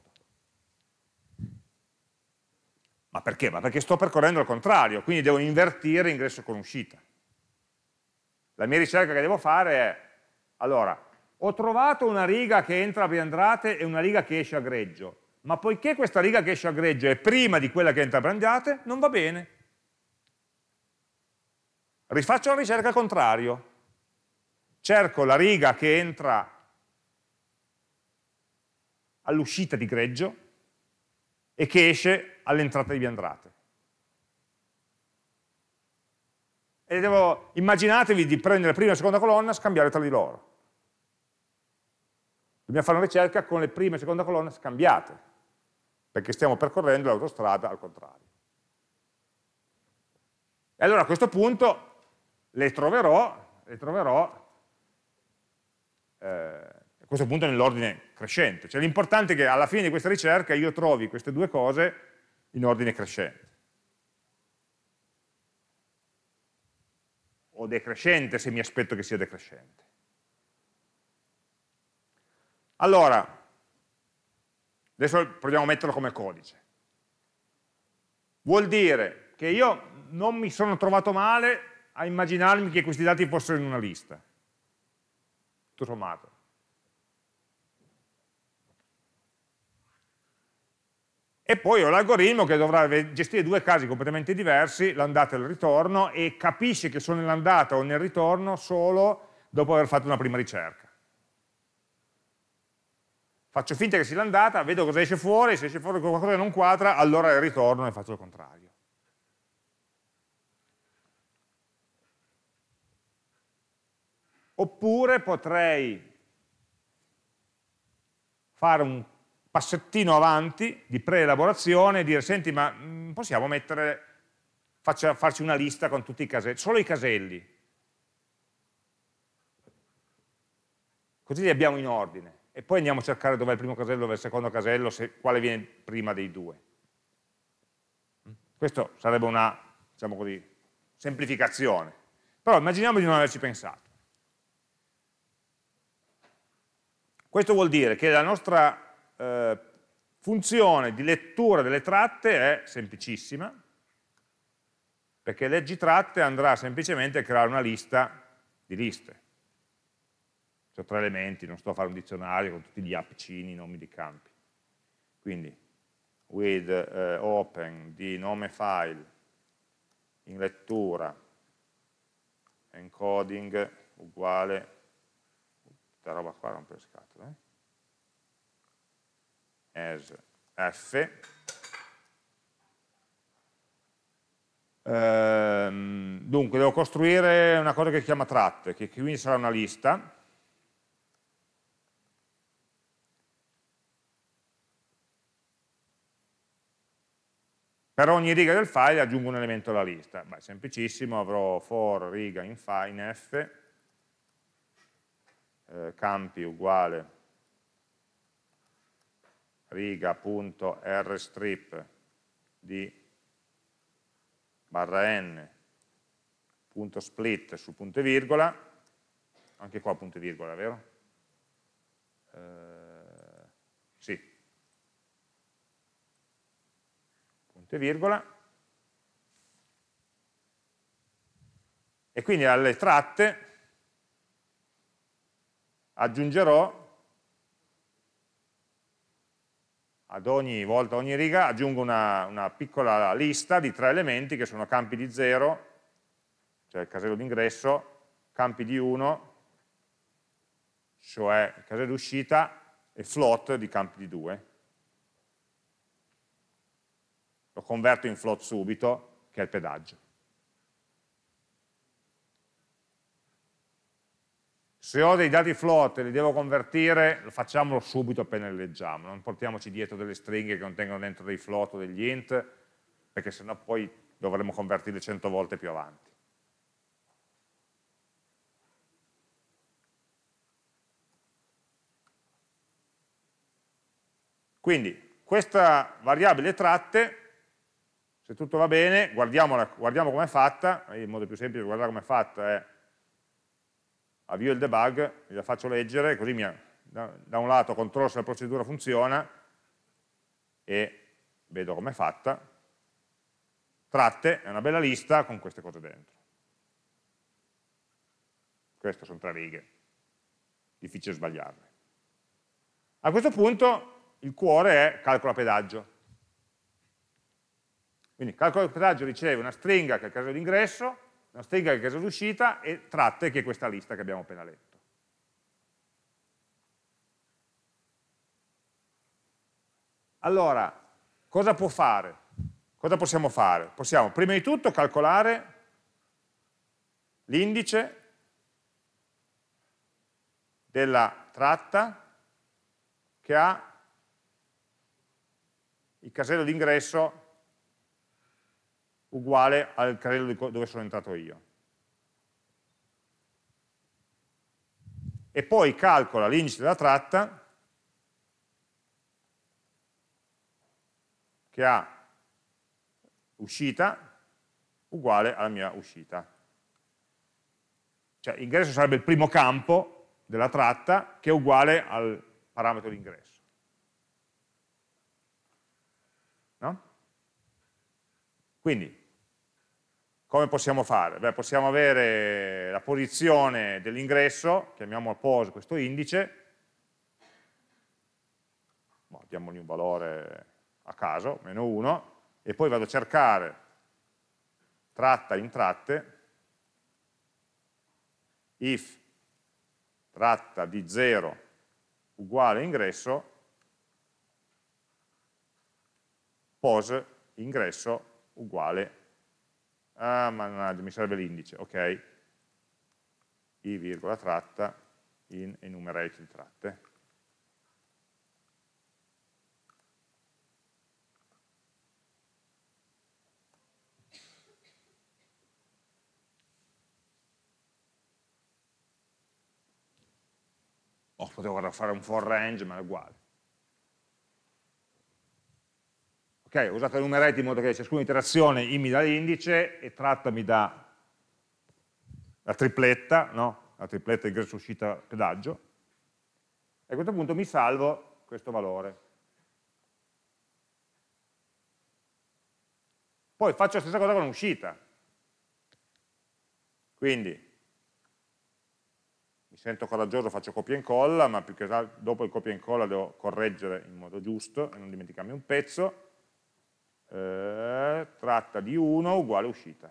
Ma perché? Ma perché sto percorrendo il contrario, quindi devo invertire ingresso con uscita. La mia ricerca che devo fare è, allora, ho trovato una riga che entra a brandrate e una riga che esce a greggio, ma poiché questa riga che esce a greggio è prima di quella che entra a brandrate, non va bene. Rifaccio la ricerca al contrario, cerco la riga che entra all'uscita di greggio e che esce all'entrata di biandrate. E devo, immaginatevi di prendere prima e seconda colonna e scambiare tra di loro. Dobbiamo fare una ricerca con le prime e seconda colonna scambiate, perché stiamo percorrendo l'autostrada al contrario. E allora a questo punto le troverò, le troverò eh, a questo punto nell'ordine crescente. Cioè l'importante è che alla fine di questa ricerca io trovi queste due cose in ordine crescente. O decrescente se mi aspetto che sia decrescente. Allora, adesso proviamo a metterlo come codice. Vuol dire che io non mi sono trovato male a immaginarmi che questi dati fossero in una lista tutto sommato. E poi ho l'algoritmo che dovrà gestire due casi completamente diversi, l'andata e il ritorno, e capisce che sono nell'andata o nel ritorno solo dopo aver fatto una prima ricerca. Faccio finta che sia l'andata, vedo cosa esce fuori, se esce fuori qualcosa che non quadra, allora il ritorno e faccio il contrario. Oppure potrei fare un passettino avanti di preelaborazione e dire, senti, ma mm, possiamo mettere, faccia, farci una lista con tutti i caselli, solo i caselli. Così li abbiamo in ordine. E poi andiamo a cercare dove è il primo casello, dove è il secondo casello, se, quale viene prima dei due. Mm? Questo sarebbe una, diciamo così, semplificazione. Però immaginiamo di non averci pensato. Questo vuol dire che la nostra eh, funzione di lettura delle tratte è semplicissima, perché leggi tratte andrà semplicemente a creare una lista di liste. Ho tre elementi, non sto a fare un dizionario con tutti gli appicini, nomi di campi. Quindi, with eh, open di nome file in lettura encoding uguale questa roba qua rompe le scatole, as eh. f, ehm, dunque devo costruire una cosa che si chiama tratte, che quindi sarà una lista, per ogni riga del file aggiungo un elemento alla lista. Beh, semplicissimo, avrò for riga in, file, in f, eh, campi uguale riga.rstrip di barra n punto split su punto e virgola anche qua punto e virgola, vero? Eh, sì punto e virgola e quindi alle tratte aggiungerò ad ogni volta, ogni riga, aggiungo una, una, piccola lista di tre elementi che sono campi di 0, cioè il casello d'ingresso, campi di 1, cioè il casello d'uscita, e float di campi di 2. Lo converto in float subito, che è il pedaggio. se ho dei dati float e li devo convertire, facciamolo subito appena li leggiamo, non portiamoci dietro delle stringhe che contengono dentro dei float o degli int, perché sennò poi dovremmo convertirli 100 volte più avanti. Quindi questa variabile tratte, se tutto va bene, guardiamo com'è fatta, eh, il modo più semplice di guardare com'è fatta è avvio il debug, gliela faccio leggere, così mi, da, da un lato controllo se la procedura funziona e vedo com'è fatta. Tratte è una bella lista con queste cose dentro. Queste sono tre righe, difficile sbagliarle. A questo punto il cuore è calcola pedaggio. Quindi calcola pedaggio riceve una stringa che è il caso di ingresso, una stringa che è uscita e tratte che è questa lista che abbiamo appena letto. Allora, cosa può fare? Cosa possiamo fare? Possiamo prima di tutto calcolare l'indice della tratta che ha il casello d'ingresso uguale al credo dove sono entrato io. E poi calcola l'indice della tratta che ha uscita uguale alla mia uscita. Cioè ingresso sarebbe il primo campo della tratta che è uguale al parametro di ingresso. No? Quindi come possiamo fare? Beh, possiamo avere la posizione dell'ingresso, chiamiamo pose questo indice, boh, diamogli un valore a caso, meno 1, e poi vado a cercare tratta in tratte if tratta di 0 uguale ingresso pose ingresso uguale Ah, mannaggia, mi serve l'indice, ok. I virgola tratta in enumerated tratte. Oh, potevo fare un for range, ma è uguale. Ok, ho usato enumerati in modo che ciascuna interazione i mi dà l'indice e trattami da la tripletta, no? la tripletta ingresso uscita pedaggio, e a questo punto mi salvo questo valore. Poi faccio la stessa cosa con l'uscita. Quindi mi sento coraggioso, faccio copia e incolla, ma più che dopo il copia e incolla devo correggere in modo giusto e non dimenticarmi un pezzo eh, tratta di 1 uguale uscita.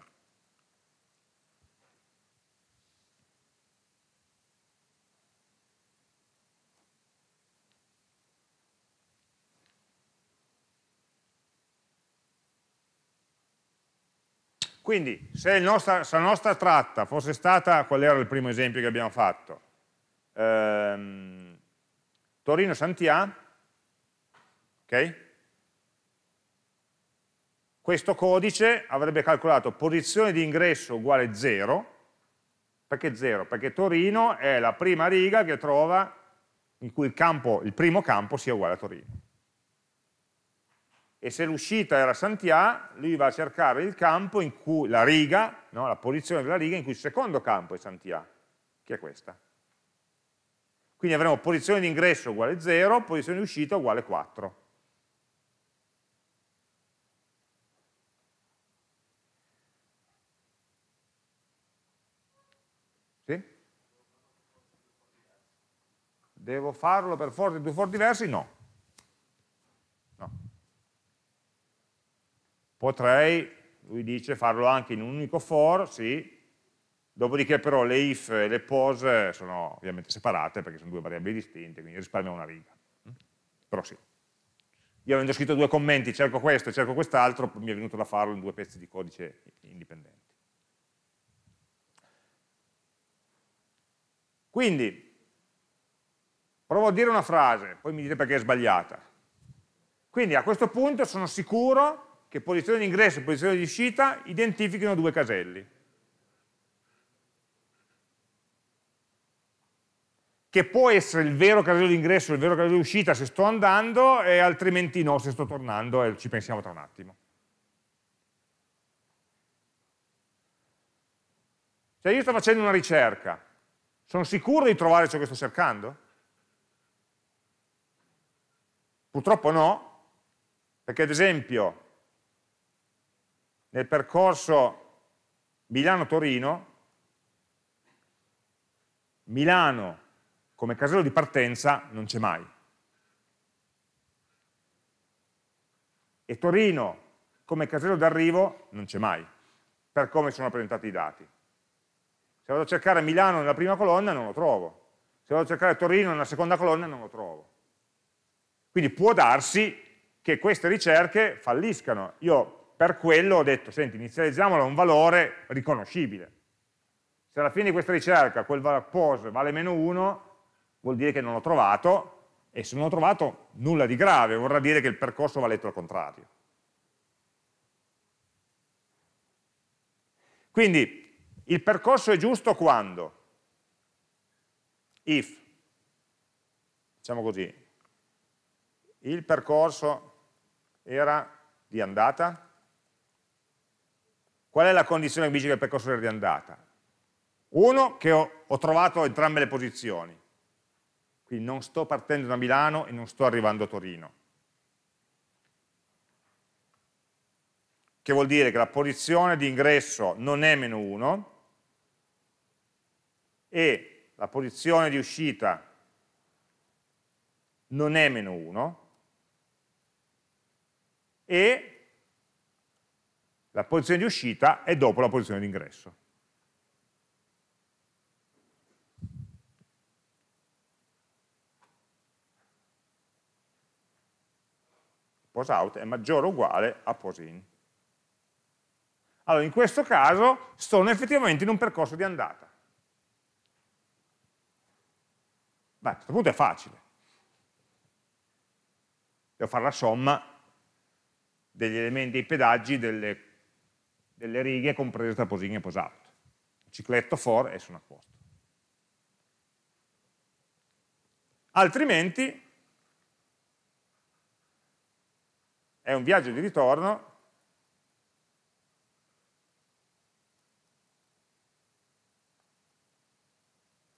Quindi se, nostra, se, la nostra tratta fosse stata, qual era il primo esempio che abbiamo fatto? Ehm, Torino-Santià, ok? questo codice avrebbe calcolato posizione di ingresso uguale 0, perché 0? Perché Torino è la prima riga che trova in cui il, campo, il primo campo sia uguale a Torino. E se l'uscita era Santià, lui va a cercare il campo in cui la riga, no? la posizione della riga in cui il secondo campo è Santià, che è questa. Quindi avremo posizione di ingresso uguale 0, posizione di uscita uguale 4. devo farlo per forza di due for diversi? No. no. Potrei, lui dice, farlo anche in un unico for, sì, dopodiché però le if e le pose sono ovviamente separate perché sono due variabili distinte, quindi risparmio una riga. Mm? Però sì. Io avendo scritto due commenti, cerco questo e cerco quest'altro, mi è venuto da farlo in due pezzi di codice indipendenti. Quindi, Provo a dire una frase, poi mi dite perché è sbagliata. Quindi a questo punto sono sicuro che posizione di ingresso e posizione di uscita identifichino due caselli. Che può essere il vero casello di ingresso e il vero casello di uscita se sto andando e altrimenti no se sto tornando e ci pensiamo tra un attimo. Cioè io sto facendo una ricerca, sono sicuro di trovare ciò che sto cercando? Purtroppo no, perché ad esempio nel percorso Milano-Torino, Milano come casello di partenza non c'è mai. E Torino come casello d'arrivo non c'è mai, per come sono presentati i dati. Se vado a cercare Milano nella prima colonna non lo trovo, se vado a cercare Torino nella seconda colonna non lo trovo. Quindi può darsi che queste ricerche falliscano. Io per quello ho detto, senti, inizializziamolo a un valore riconoscibile. Se alla fine di questa ricerca quel pose vale meno 1, vuol dire che non l'ho trovato, e se non l'ho trovato nulla di grave, vorrà dire che il percorso va letto al contrario. Quindi il percorso è giusto quando, if, diciamo così, il percorso era di andata, qual è la condizione che mi dice che il percorso era di andata? Uno, che ho, ho trovato entrambe le posizioni, quindi non sto partendo da Milano e non sto arrivando a Torino. Che vuol dire che la posizione di ingresso non è meno 1 e la posizione di uscita non è meno 1, e la posizione di uscita è dopo la posizione di ingresso. Pose out è maggiore o uguale a pose in. Allora, in questo caso sono effettivamente in un percorso di andata. Beh, a questo punto è facile. Devo fare la somma degli elementi, dei pedaggi delle, delle righe comprese tra posing e posout. Cicletto for e sono a posto. Altrimenti è un viaggio di ritorno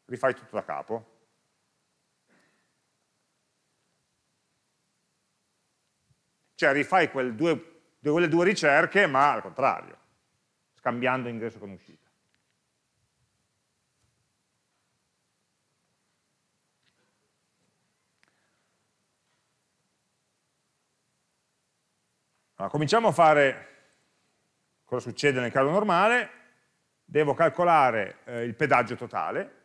rifai tutto da capo Cioè rifai quel due, quelle due ricerche, ma al contrario, scambiando ingresso con uscita. Allora, cominciamo a fare cosa succede nel caso normale. Devo calcolare eh, il pedaggio totale,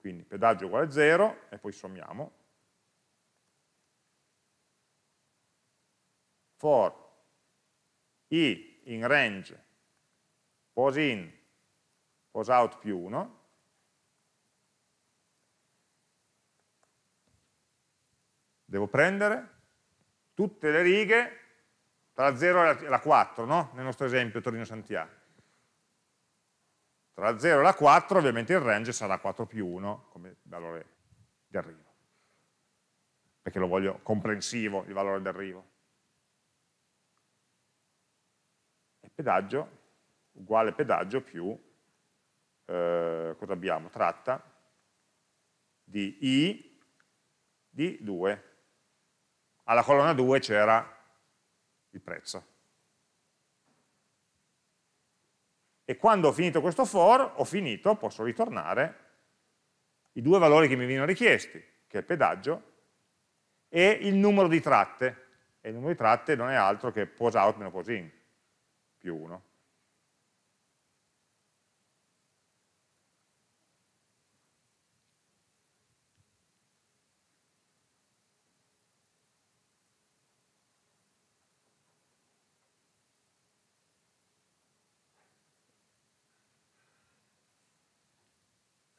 quindi pedaggio uguale a 0 e poi sommiamo, for i in range pose in pose out più 1 devo prendere tutte le righe tra 0 e la 4 no? nel nostro esempio Torino-Santiago tra 0 e la 4 ovviamente il range sarà 4 più 1 come valore di arrivo perché lo voglio comprensivo il valore di arrivo pedaggio uguale pedaggio più, eh, cosa abbiamo? Tratta di I di 2. Alla colonna 2 c'era il prezzo. E quando ho finito questo for, ho finito, posso ritornare i due valori che mi vengono richiesti, che è il pedaggio e il numero di tratte. E il numero di tratte non è altro che pose out meno pose in più 1.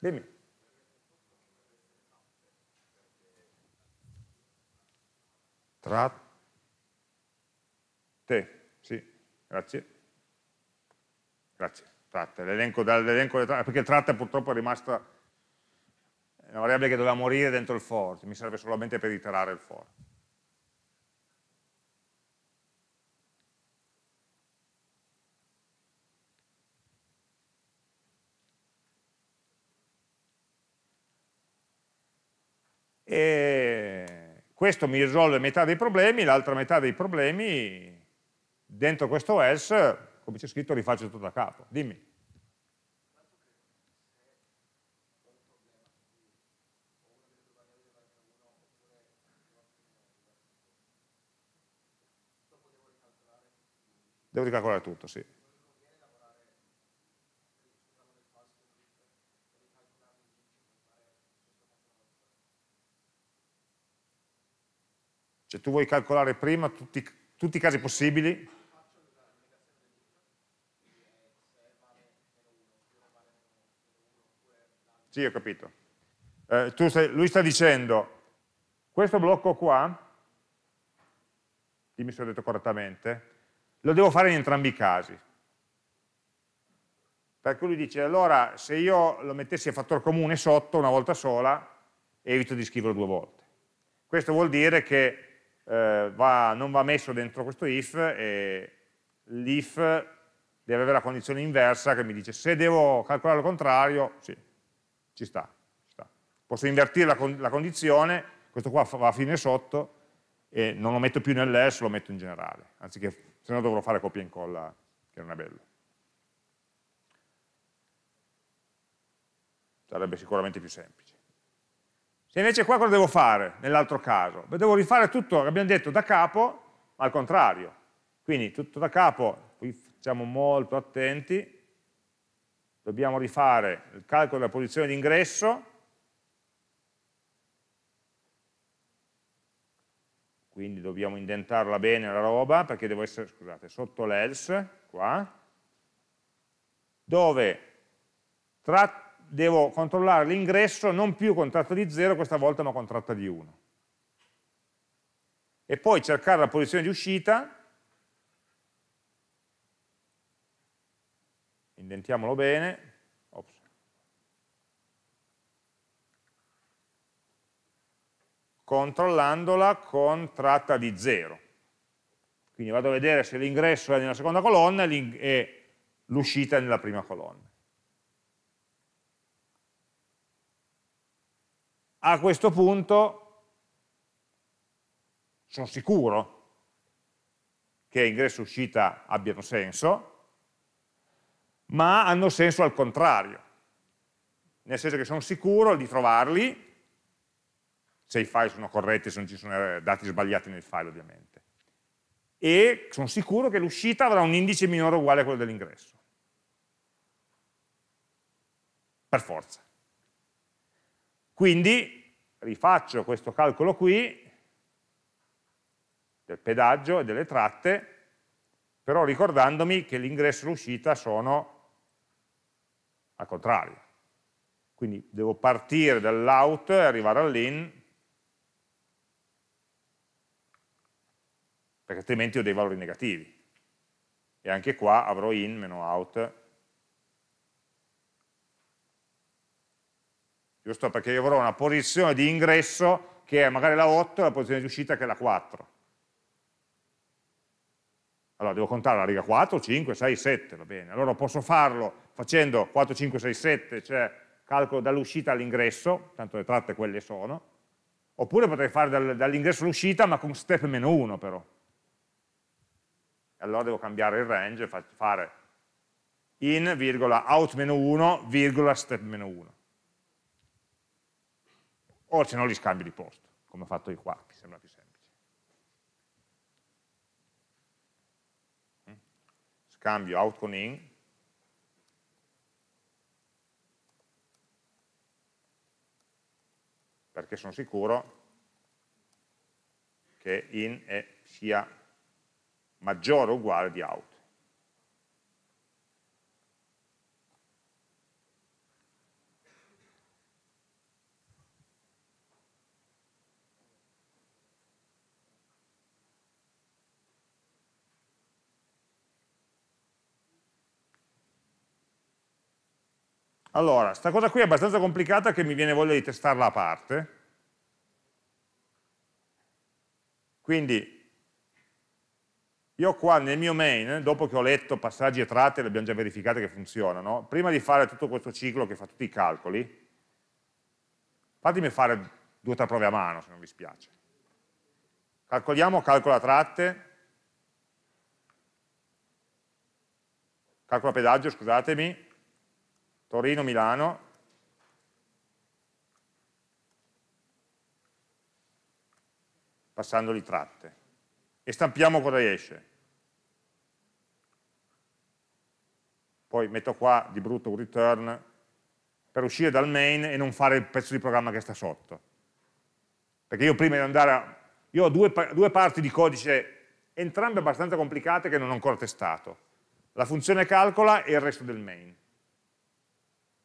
Dimmi. Tra te. Grazie. Grazie. Tratte, l'elenco delle tratte, eh, perché tratta purtroppo è rimasta una variabile che doveva morire dentro il for, mi serve solamente per iterare il for. E questo mi risolve metà dei problemi, l'altra metà dei problemi dentro questo else, come c'è scritto, rifaccio tutto da capo. Dimmi. Devo ricalcolare tutto, sì. Cioè tu vuoi calcolare prima tutti, tutti i casi possibili Sì, ho capito. Eh, stai, lui sta dicendo, questo blocco qua, dimmi se ho detto correttamente, lo devo fare in entrambi i casi. Perché lui dice, allora se io lo mettessi a fattore comune sotto una volta sola, evito di scriverlo due volte. Questo vuol dire che eh, va, non va messo dentro questo if e l'if deve avere la condizione inversa che mi dice se devo calcolare il contrario, sì, ci sta. Ci sta. Posso invertire la, con la, condizione, questo qua va a fine sotto e non lo metto più nell'es, lo metto in generale, anziché, se no dovrò fare copia e incolla, che non è bello. Sarebbe sicuramente più semplice. Se invece qua cosa devo fare nell'altro caso? Beh, devo rifare tutto, abbiamo detto, da capo ma al contrario. Quindi tutto da capo, qui siamo molto attenti, dobbiamo rifare il calcolo della posizione d'ingresso quindi dobbiamo indentarla bene la roba perché devo essere, scusate, sotto l'else, qua, dove devo controllare l'ingresso non più con tratta di 0 questa volta ma con tratta di 1. E poi cercare la posizione di uscita indentiamolo bene, Ops. controllandola con tratta di 0. Quindi vado a vedere se l'ingresso è nella seconda colonna e l'uscita è nella prima colonna. A questo punto sono sicuro che ingresso e uscita abbiano senso, ma hanno senso al contrario, nel senso che sono sicuro di trovarli se i file sono corretti, se non ci sono eh, dati sbagliati nel file ovviamente. E sono sicuro che l'uscita avrà un indice minore uguale a quello dell'ingresso. Per forza. Quindi rifaccio questo calcolo qui del pedaggio e delle tratte, però ricordandomi che l'ingresso e l'uscita sono al contrario. Quindi devo partire dall'out e arrivare all'in, perché altrimenti ho dei valori negativi. E anche qua avrò in meno out. Giusto? Perché io avrò una posizione di ingresso che è magari la 8 e la posizione di uscita che è la 4. Allora devo contare la riga 4, 5, 6, 7, va bene. Allora posso farlo facendo 4, 5, 6, 7, cioè calcolo dall'uscita all'ingresso, tanto le tratte quelle sono, oppure potrei fare dal, dall'ingresso all'uscita ma con step meno 1 però. E Allora devo cambiare il range e fare in, virgola, out meno 1, virgola, step meno 1. O se no li scambio di posto, come ho fatto io qua, mi sembra più semplice. Mm? Scambio out con in, perché sono sicuro che in è, sia maggiore o uguale di out. Allora, sta cosa qui è abbastanza complicata che mi viene voglia di testarla a parte. Quindi io qua nel mio main, dopo che ho letto passaggi e tratte, le abbiamo già verificate che funzionano, prima di fare tutto questo ciclo che fa tutti i calcoli, fatemi fare due o tre prove a mano se non vi spiace. Calcoliamo, calcola tratte, calcola pedaggio, scusatemi, Torino-Milano, passandoli tratte. E stampiamo cosa esce. Poi metto qua di brutto un return per uscire dal main e non fare il pezzo di programma che sta sotto. Perché io prima di andare a... Io ho due, due parti di codice, entrambe abbastanza complicate, che non ho ancora testato. La funzione calcola e il resto del main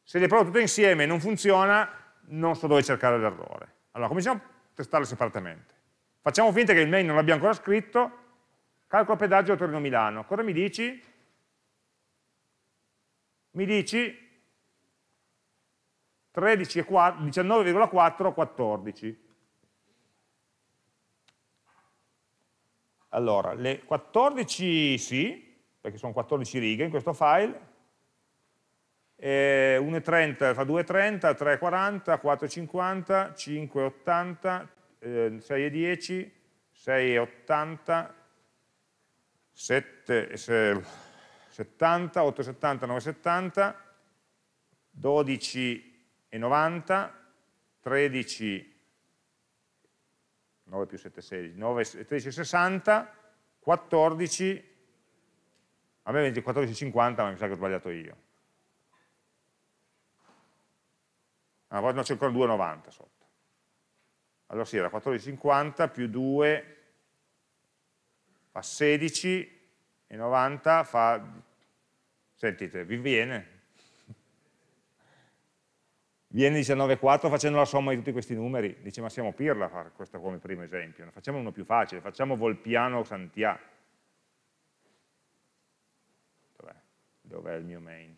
se le provo tutte insieme e non funziona, non so dove cercare l'errore. Allora, cominciamo a testarle separatamente. Facciamo finta che il main non l'abbia ancora scritto, calcolo pedaggio Torino-Milano. Cosa mi dici? Mi dici 19,4 14. Allora, le 14 sì, perché sono 14 righe in questo file, eh, 1,30 fa 2,30, 3,40, 4,50, 5,80, eh, 6,10, 6,80, 7,70, 8,70, 9,70, 12,90, 13, 9 più 7, 16, 9, 13,60, 14, a me 14,50 ma mi sa che ho sbagliato io. Ah, no, c'è ancora 2,90 sotto. Allora sì, era 14,50 più 2 fa 16,90 fa... Sentite, vi viene? Viene 19,4 facendo la somma di tutti questi numeri. Dice, ma siamo pirla a fare questo come primo esempio. facciamo uno più facile, facciamo Volpiano o Santià. Dov'è? Dov'è il mio main?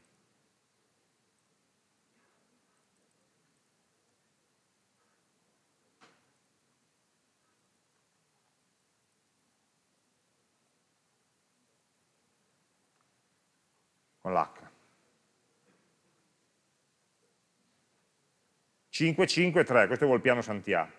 con l'H. 5, 5, 3, questo è Volpiano Santià.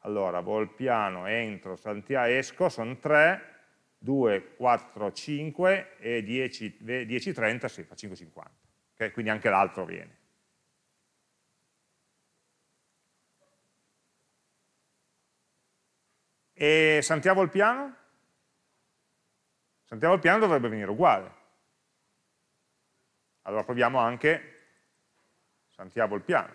Allora, Volpiano, entro, Santià, esco, sono 3, 2, 4, 5 e 10, 10 30 si fa 5, 50. Okay? Quindi anche l'altro viene. E Santiago Volpiano? Santiago Volpiano dovrebbe venire uguale. Allora proviamo anche Santiago il piano.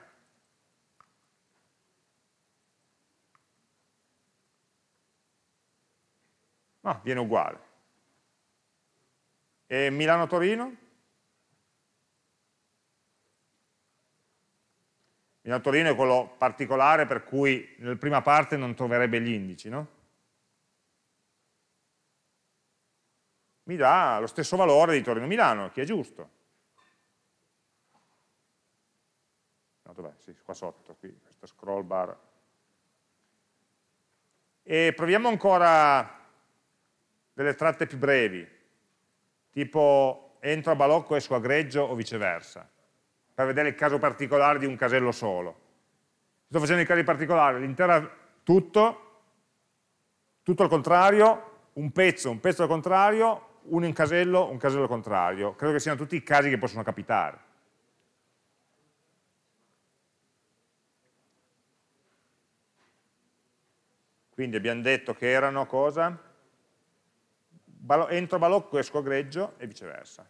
No, viene uguale. E Milano-Torino? Milano-Torino è quello particolare per cui nella prima parte non troverebbe gli indici, no? Mi dà lo stesso valore di Torino-Milano, che è giusto. dov'è? Sì, qua sotto, qui, questa scroll bar. E proviamo ancora delle tratte più brevi, tipo entro a Balocco, esco a Greggio o viceversa, per vedere il caso particolare di un casello solo. Sto facendo i casi particolari, l'intera tutto, tutto al contrario, un pezzo, un pezzo al contrario, uno in casello, un casello al contrario. Credo che siano tutti i casi che possono capitare. Quindi abbiamo detto che erano cosa? Balo, entro balocco esco greggio e viceversa.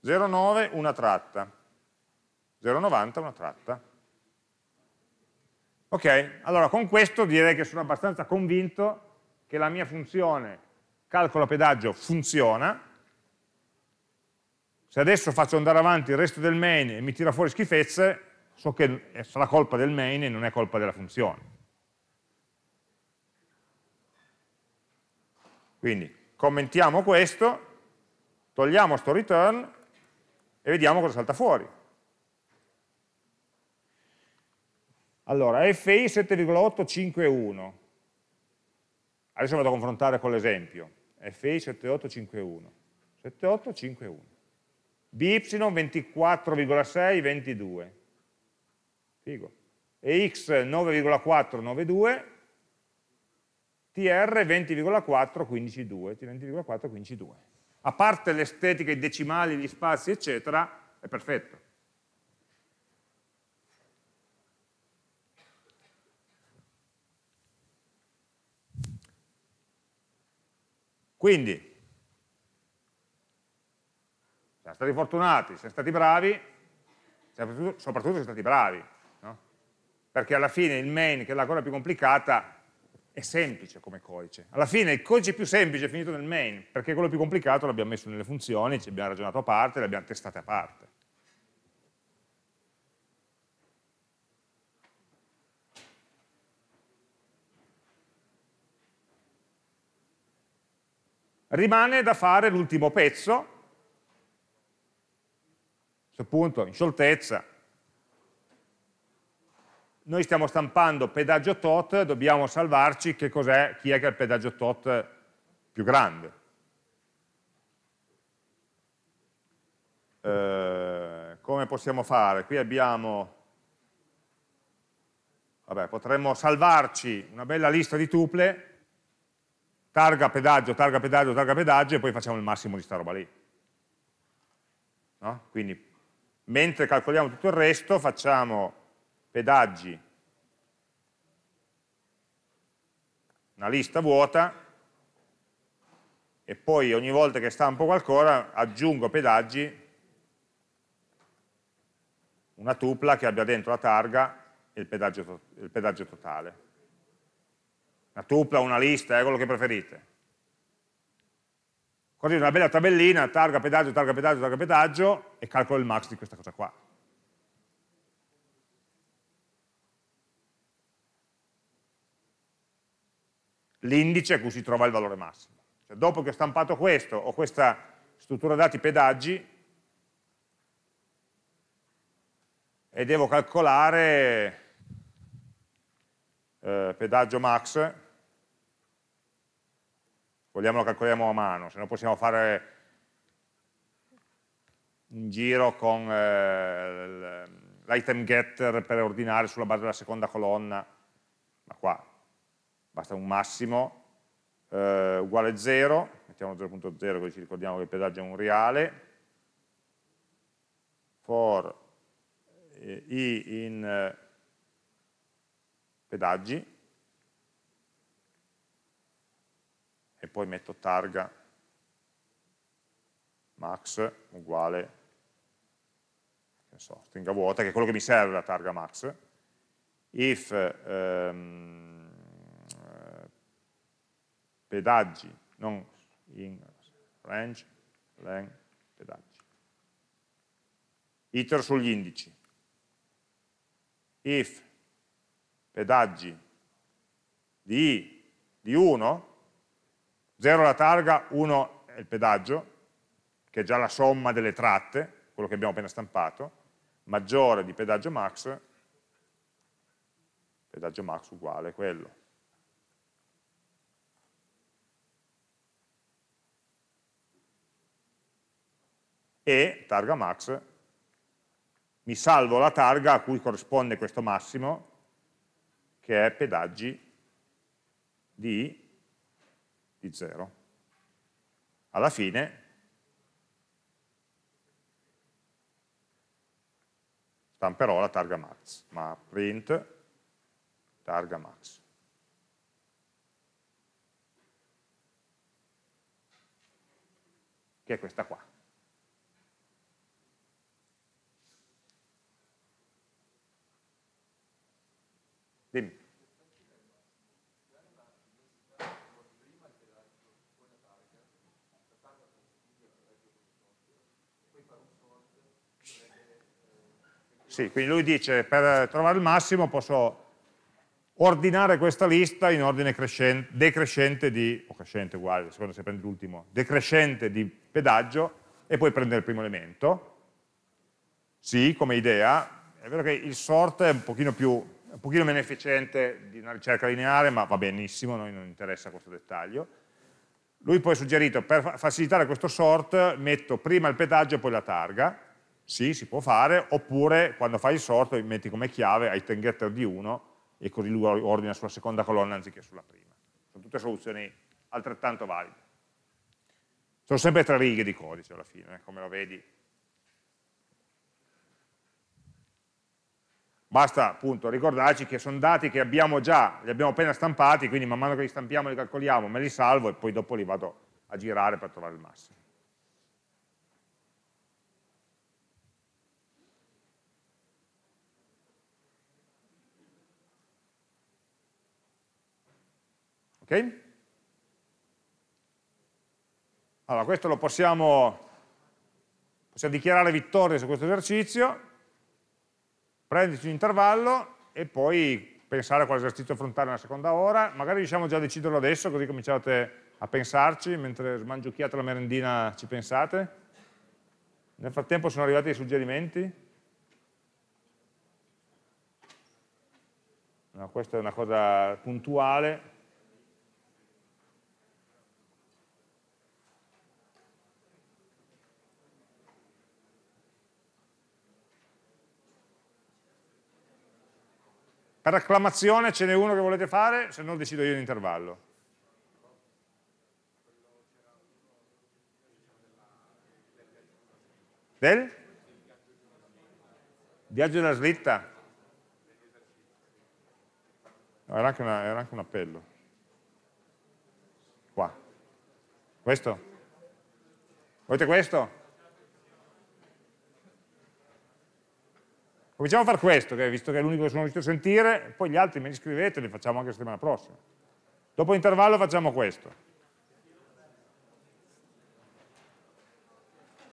Zero nove una tratta, zero novanta una tratta. Ok, allora con questo direi che sono abbastanza convinto che la mia funzione calcolo pedaggio funziona. Se adesso faccio andare avanti il resto del main e mi tira fuori schifezze, so che sarà colpa del main e non è colpa della funzione. Quindi commentiamo questo, togliamo sto return e vediamo cosa salta fuori. Allora, FI 7,851. Adesso vado a confrontare con l'esempio. FI 7851. 7851. BY 24,622. Figo. E X 9,492. TR 20,4152. T20,4152. A parte l'estetica, i decimali, gli spazi, eccetera, è perfetto. Quindi, siamo stati fortunati, siamo stati bravi, soprattutto, soprattutto siamo stati bravi, no? perché alla fine il main, che è la cosa più complicata, è semplice come codice. Alla fine il codice più semplice è finito nel main, perché quello più complicato l'abbiamo messo nelle funzioni, ci abbiamo ragionato a parte, l'abbiamo testato a parte. Rimane da fare l'ultimo pezzo, a questo punto in scioltezza, noi stiamo stampando pedaggio tot, dobbiamo salvarci che cos'è, chi è che ha il pedaggio tot più grande. Eh, come possiamo fare? Qui abbiamo, vabbè, potremmo salvarci una bella lista di tuple targa pedaggio, targa pedaggio, targa pedaggio e poi facciamo il massimo di sta roba lì. No? Quindi mentre calcoliamo tutto il resto facciamo pedaggi, una lista vuota e poi ogni volta che stampo qualcosa aggiungo pedaggi una tupla che abbia dentro la targa e il pedaggio, il pedaggio totale una tupla, una lista, è eh, quello che preferite. Così una bella tabellina, targa pedaggio, targa pedaggio, targa pedaggio e calcolo il max di questa cosa qua. L'indice a cui si trova il valore massimo. Cioè, dopo che ho stampato questo, ho questa struttura dati pedaggi e devo calcolare eh, pedaggio max vogliamo lo calcoliamo a mano, se no possiamo fare un giro con eh, l'item getter per ordinare sulla base della seconda colonna, ma qua basta un massimo eh, uguale 0, mettiamo 0.0 così ci ricordiamo che il pedaggio è un reale, for eh, i in eh, pedaggi, poi metto targa max uguale che so, stringa vuota, che è quello che mi serve la targa max, if ehm, eh, pedaggi, non in range, len, pedaggi, iter sugli indici, if pedaggi di, di 1 0 è la targa, 1 è il pedaggio, che è già la somma delle tratte, quello che abbiamo appena stampato, maggiore di pedaggio max, pedaggio max uguale a quello. E targa max, mi salvo la targa a cui corrisponde questo massimo, che è pedaggi di di 0. Alla fine stamperò la targa max, ma print targa max. Che è questa qua. Sì, quindi lui dice per trovare il massimo posso ordinare questa lista in ordine crescente, decrescente di, o crescente uguale, secondo se prendi l'ultimo, decrescente di pedaggio e poi prendere il primo elemento. Sì, come idea, è vero che il sort è un pochino, più, un pochino meno efficiente di una ricerca lineare, ma va benissimo, a noi non interessa questo dettaglio. Lui poi ha suggerito, per facilitare questo sort, metto prima il pedaggio e poi la targa, sì, si può fare, oppure quando fai il sort metti come chiave ai getter di 1 e così lui ordina sulla seconda colonna anziché sulla prima. Sono tutte soluzioni altrettanto valide. Sono sempre tre righe di codice alla fine, eh, come lo vedi. Basta appunto ricordarci che sono dati che abbiamo già, li abbiamo appena stampati, quindi man mano che li stampiamo li calcoliamo, me li salvo e poi dopo li vado a girare per trovare il massimo. Allora, questo lo possiamo, possiamo dichiarare vittoria su questo esercizio, prenderci un intervallo e poi pensare a quale esercizio affrontare nella seconda ora. Magari riusciamo già a deciderlo adesso, così cominciate a pensarci, mentre smangiucchiate la merendina ci pensate. Nel frattempo sono arrivati dei suggerimenti? No, questa è una cosa puntuale, Per acclamazione ce n'è uno che volete fare, se no decido io l'intervallo. Del? Viaggio della slitta? era, anche una, era anche un appello. Qua. Questo? Volete questo? Cominciamo a fare questo, che visto che è l'unico che sono riuscito a sentire, poi gli altri me li scrivete e li facciamo anche la settimana prossima. Dopo l'intervallo facciamo questo.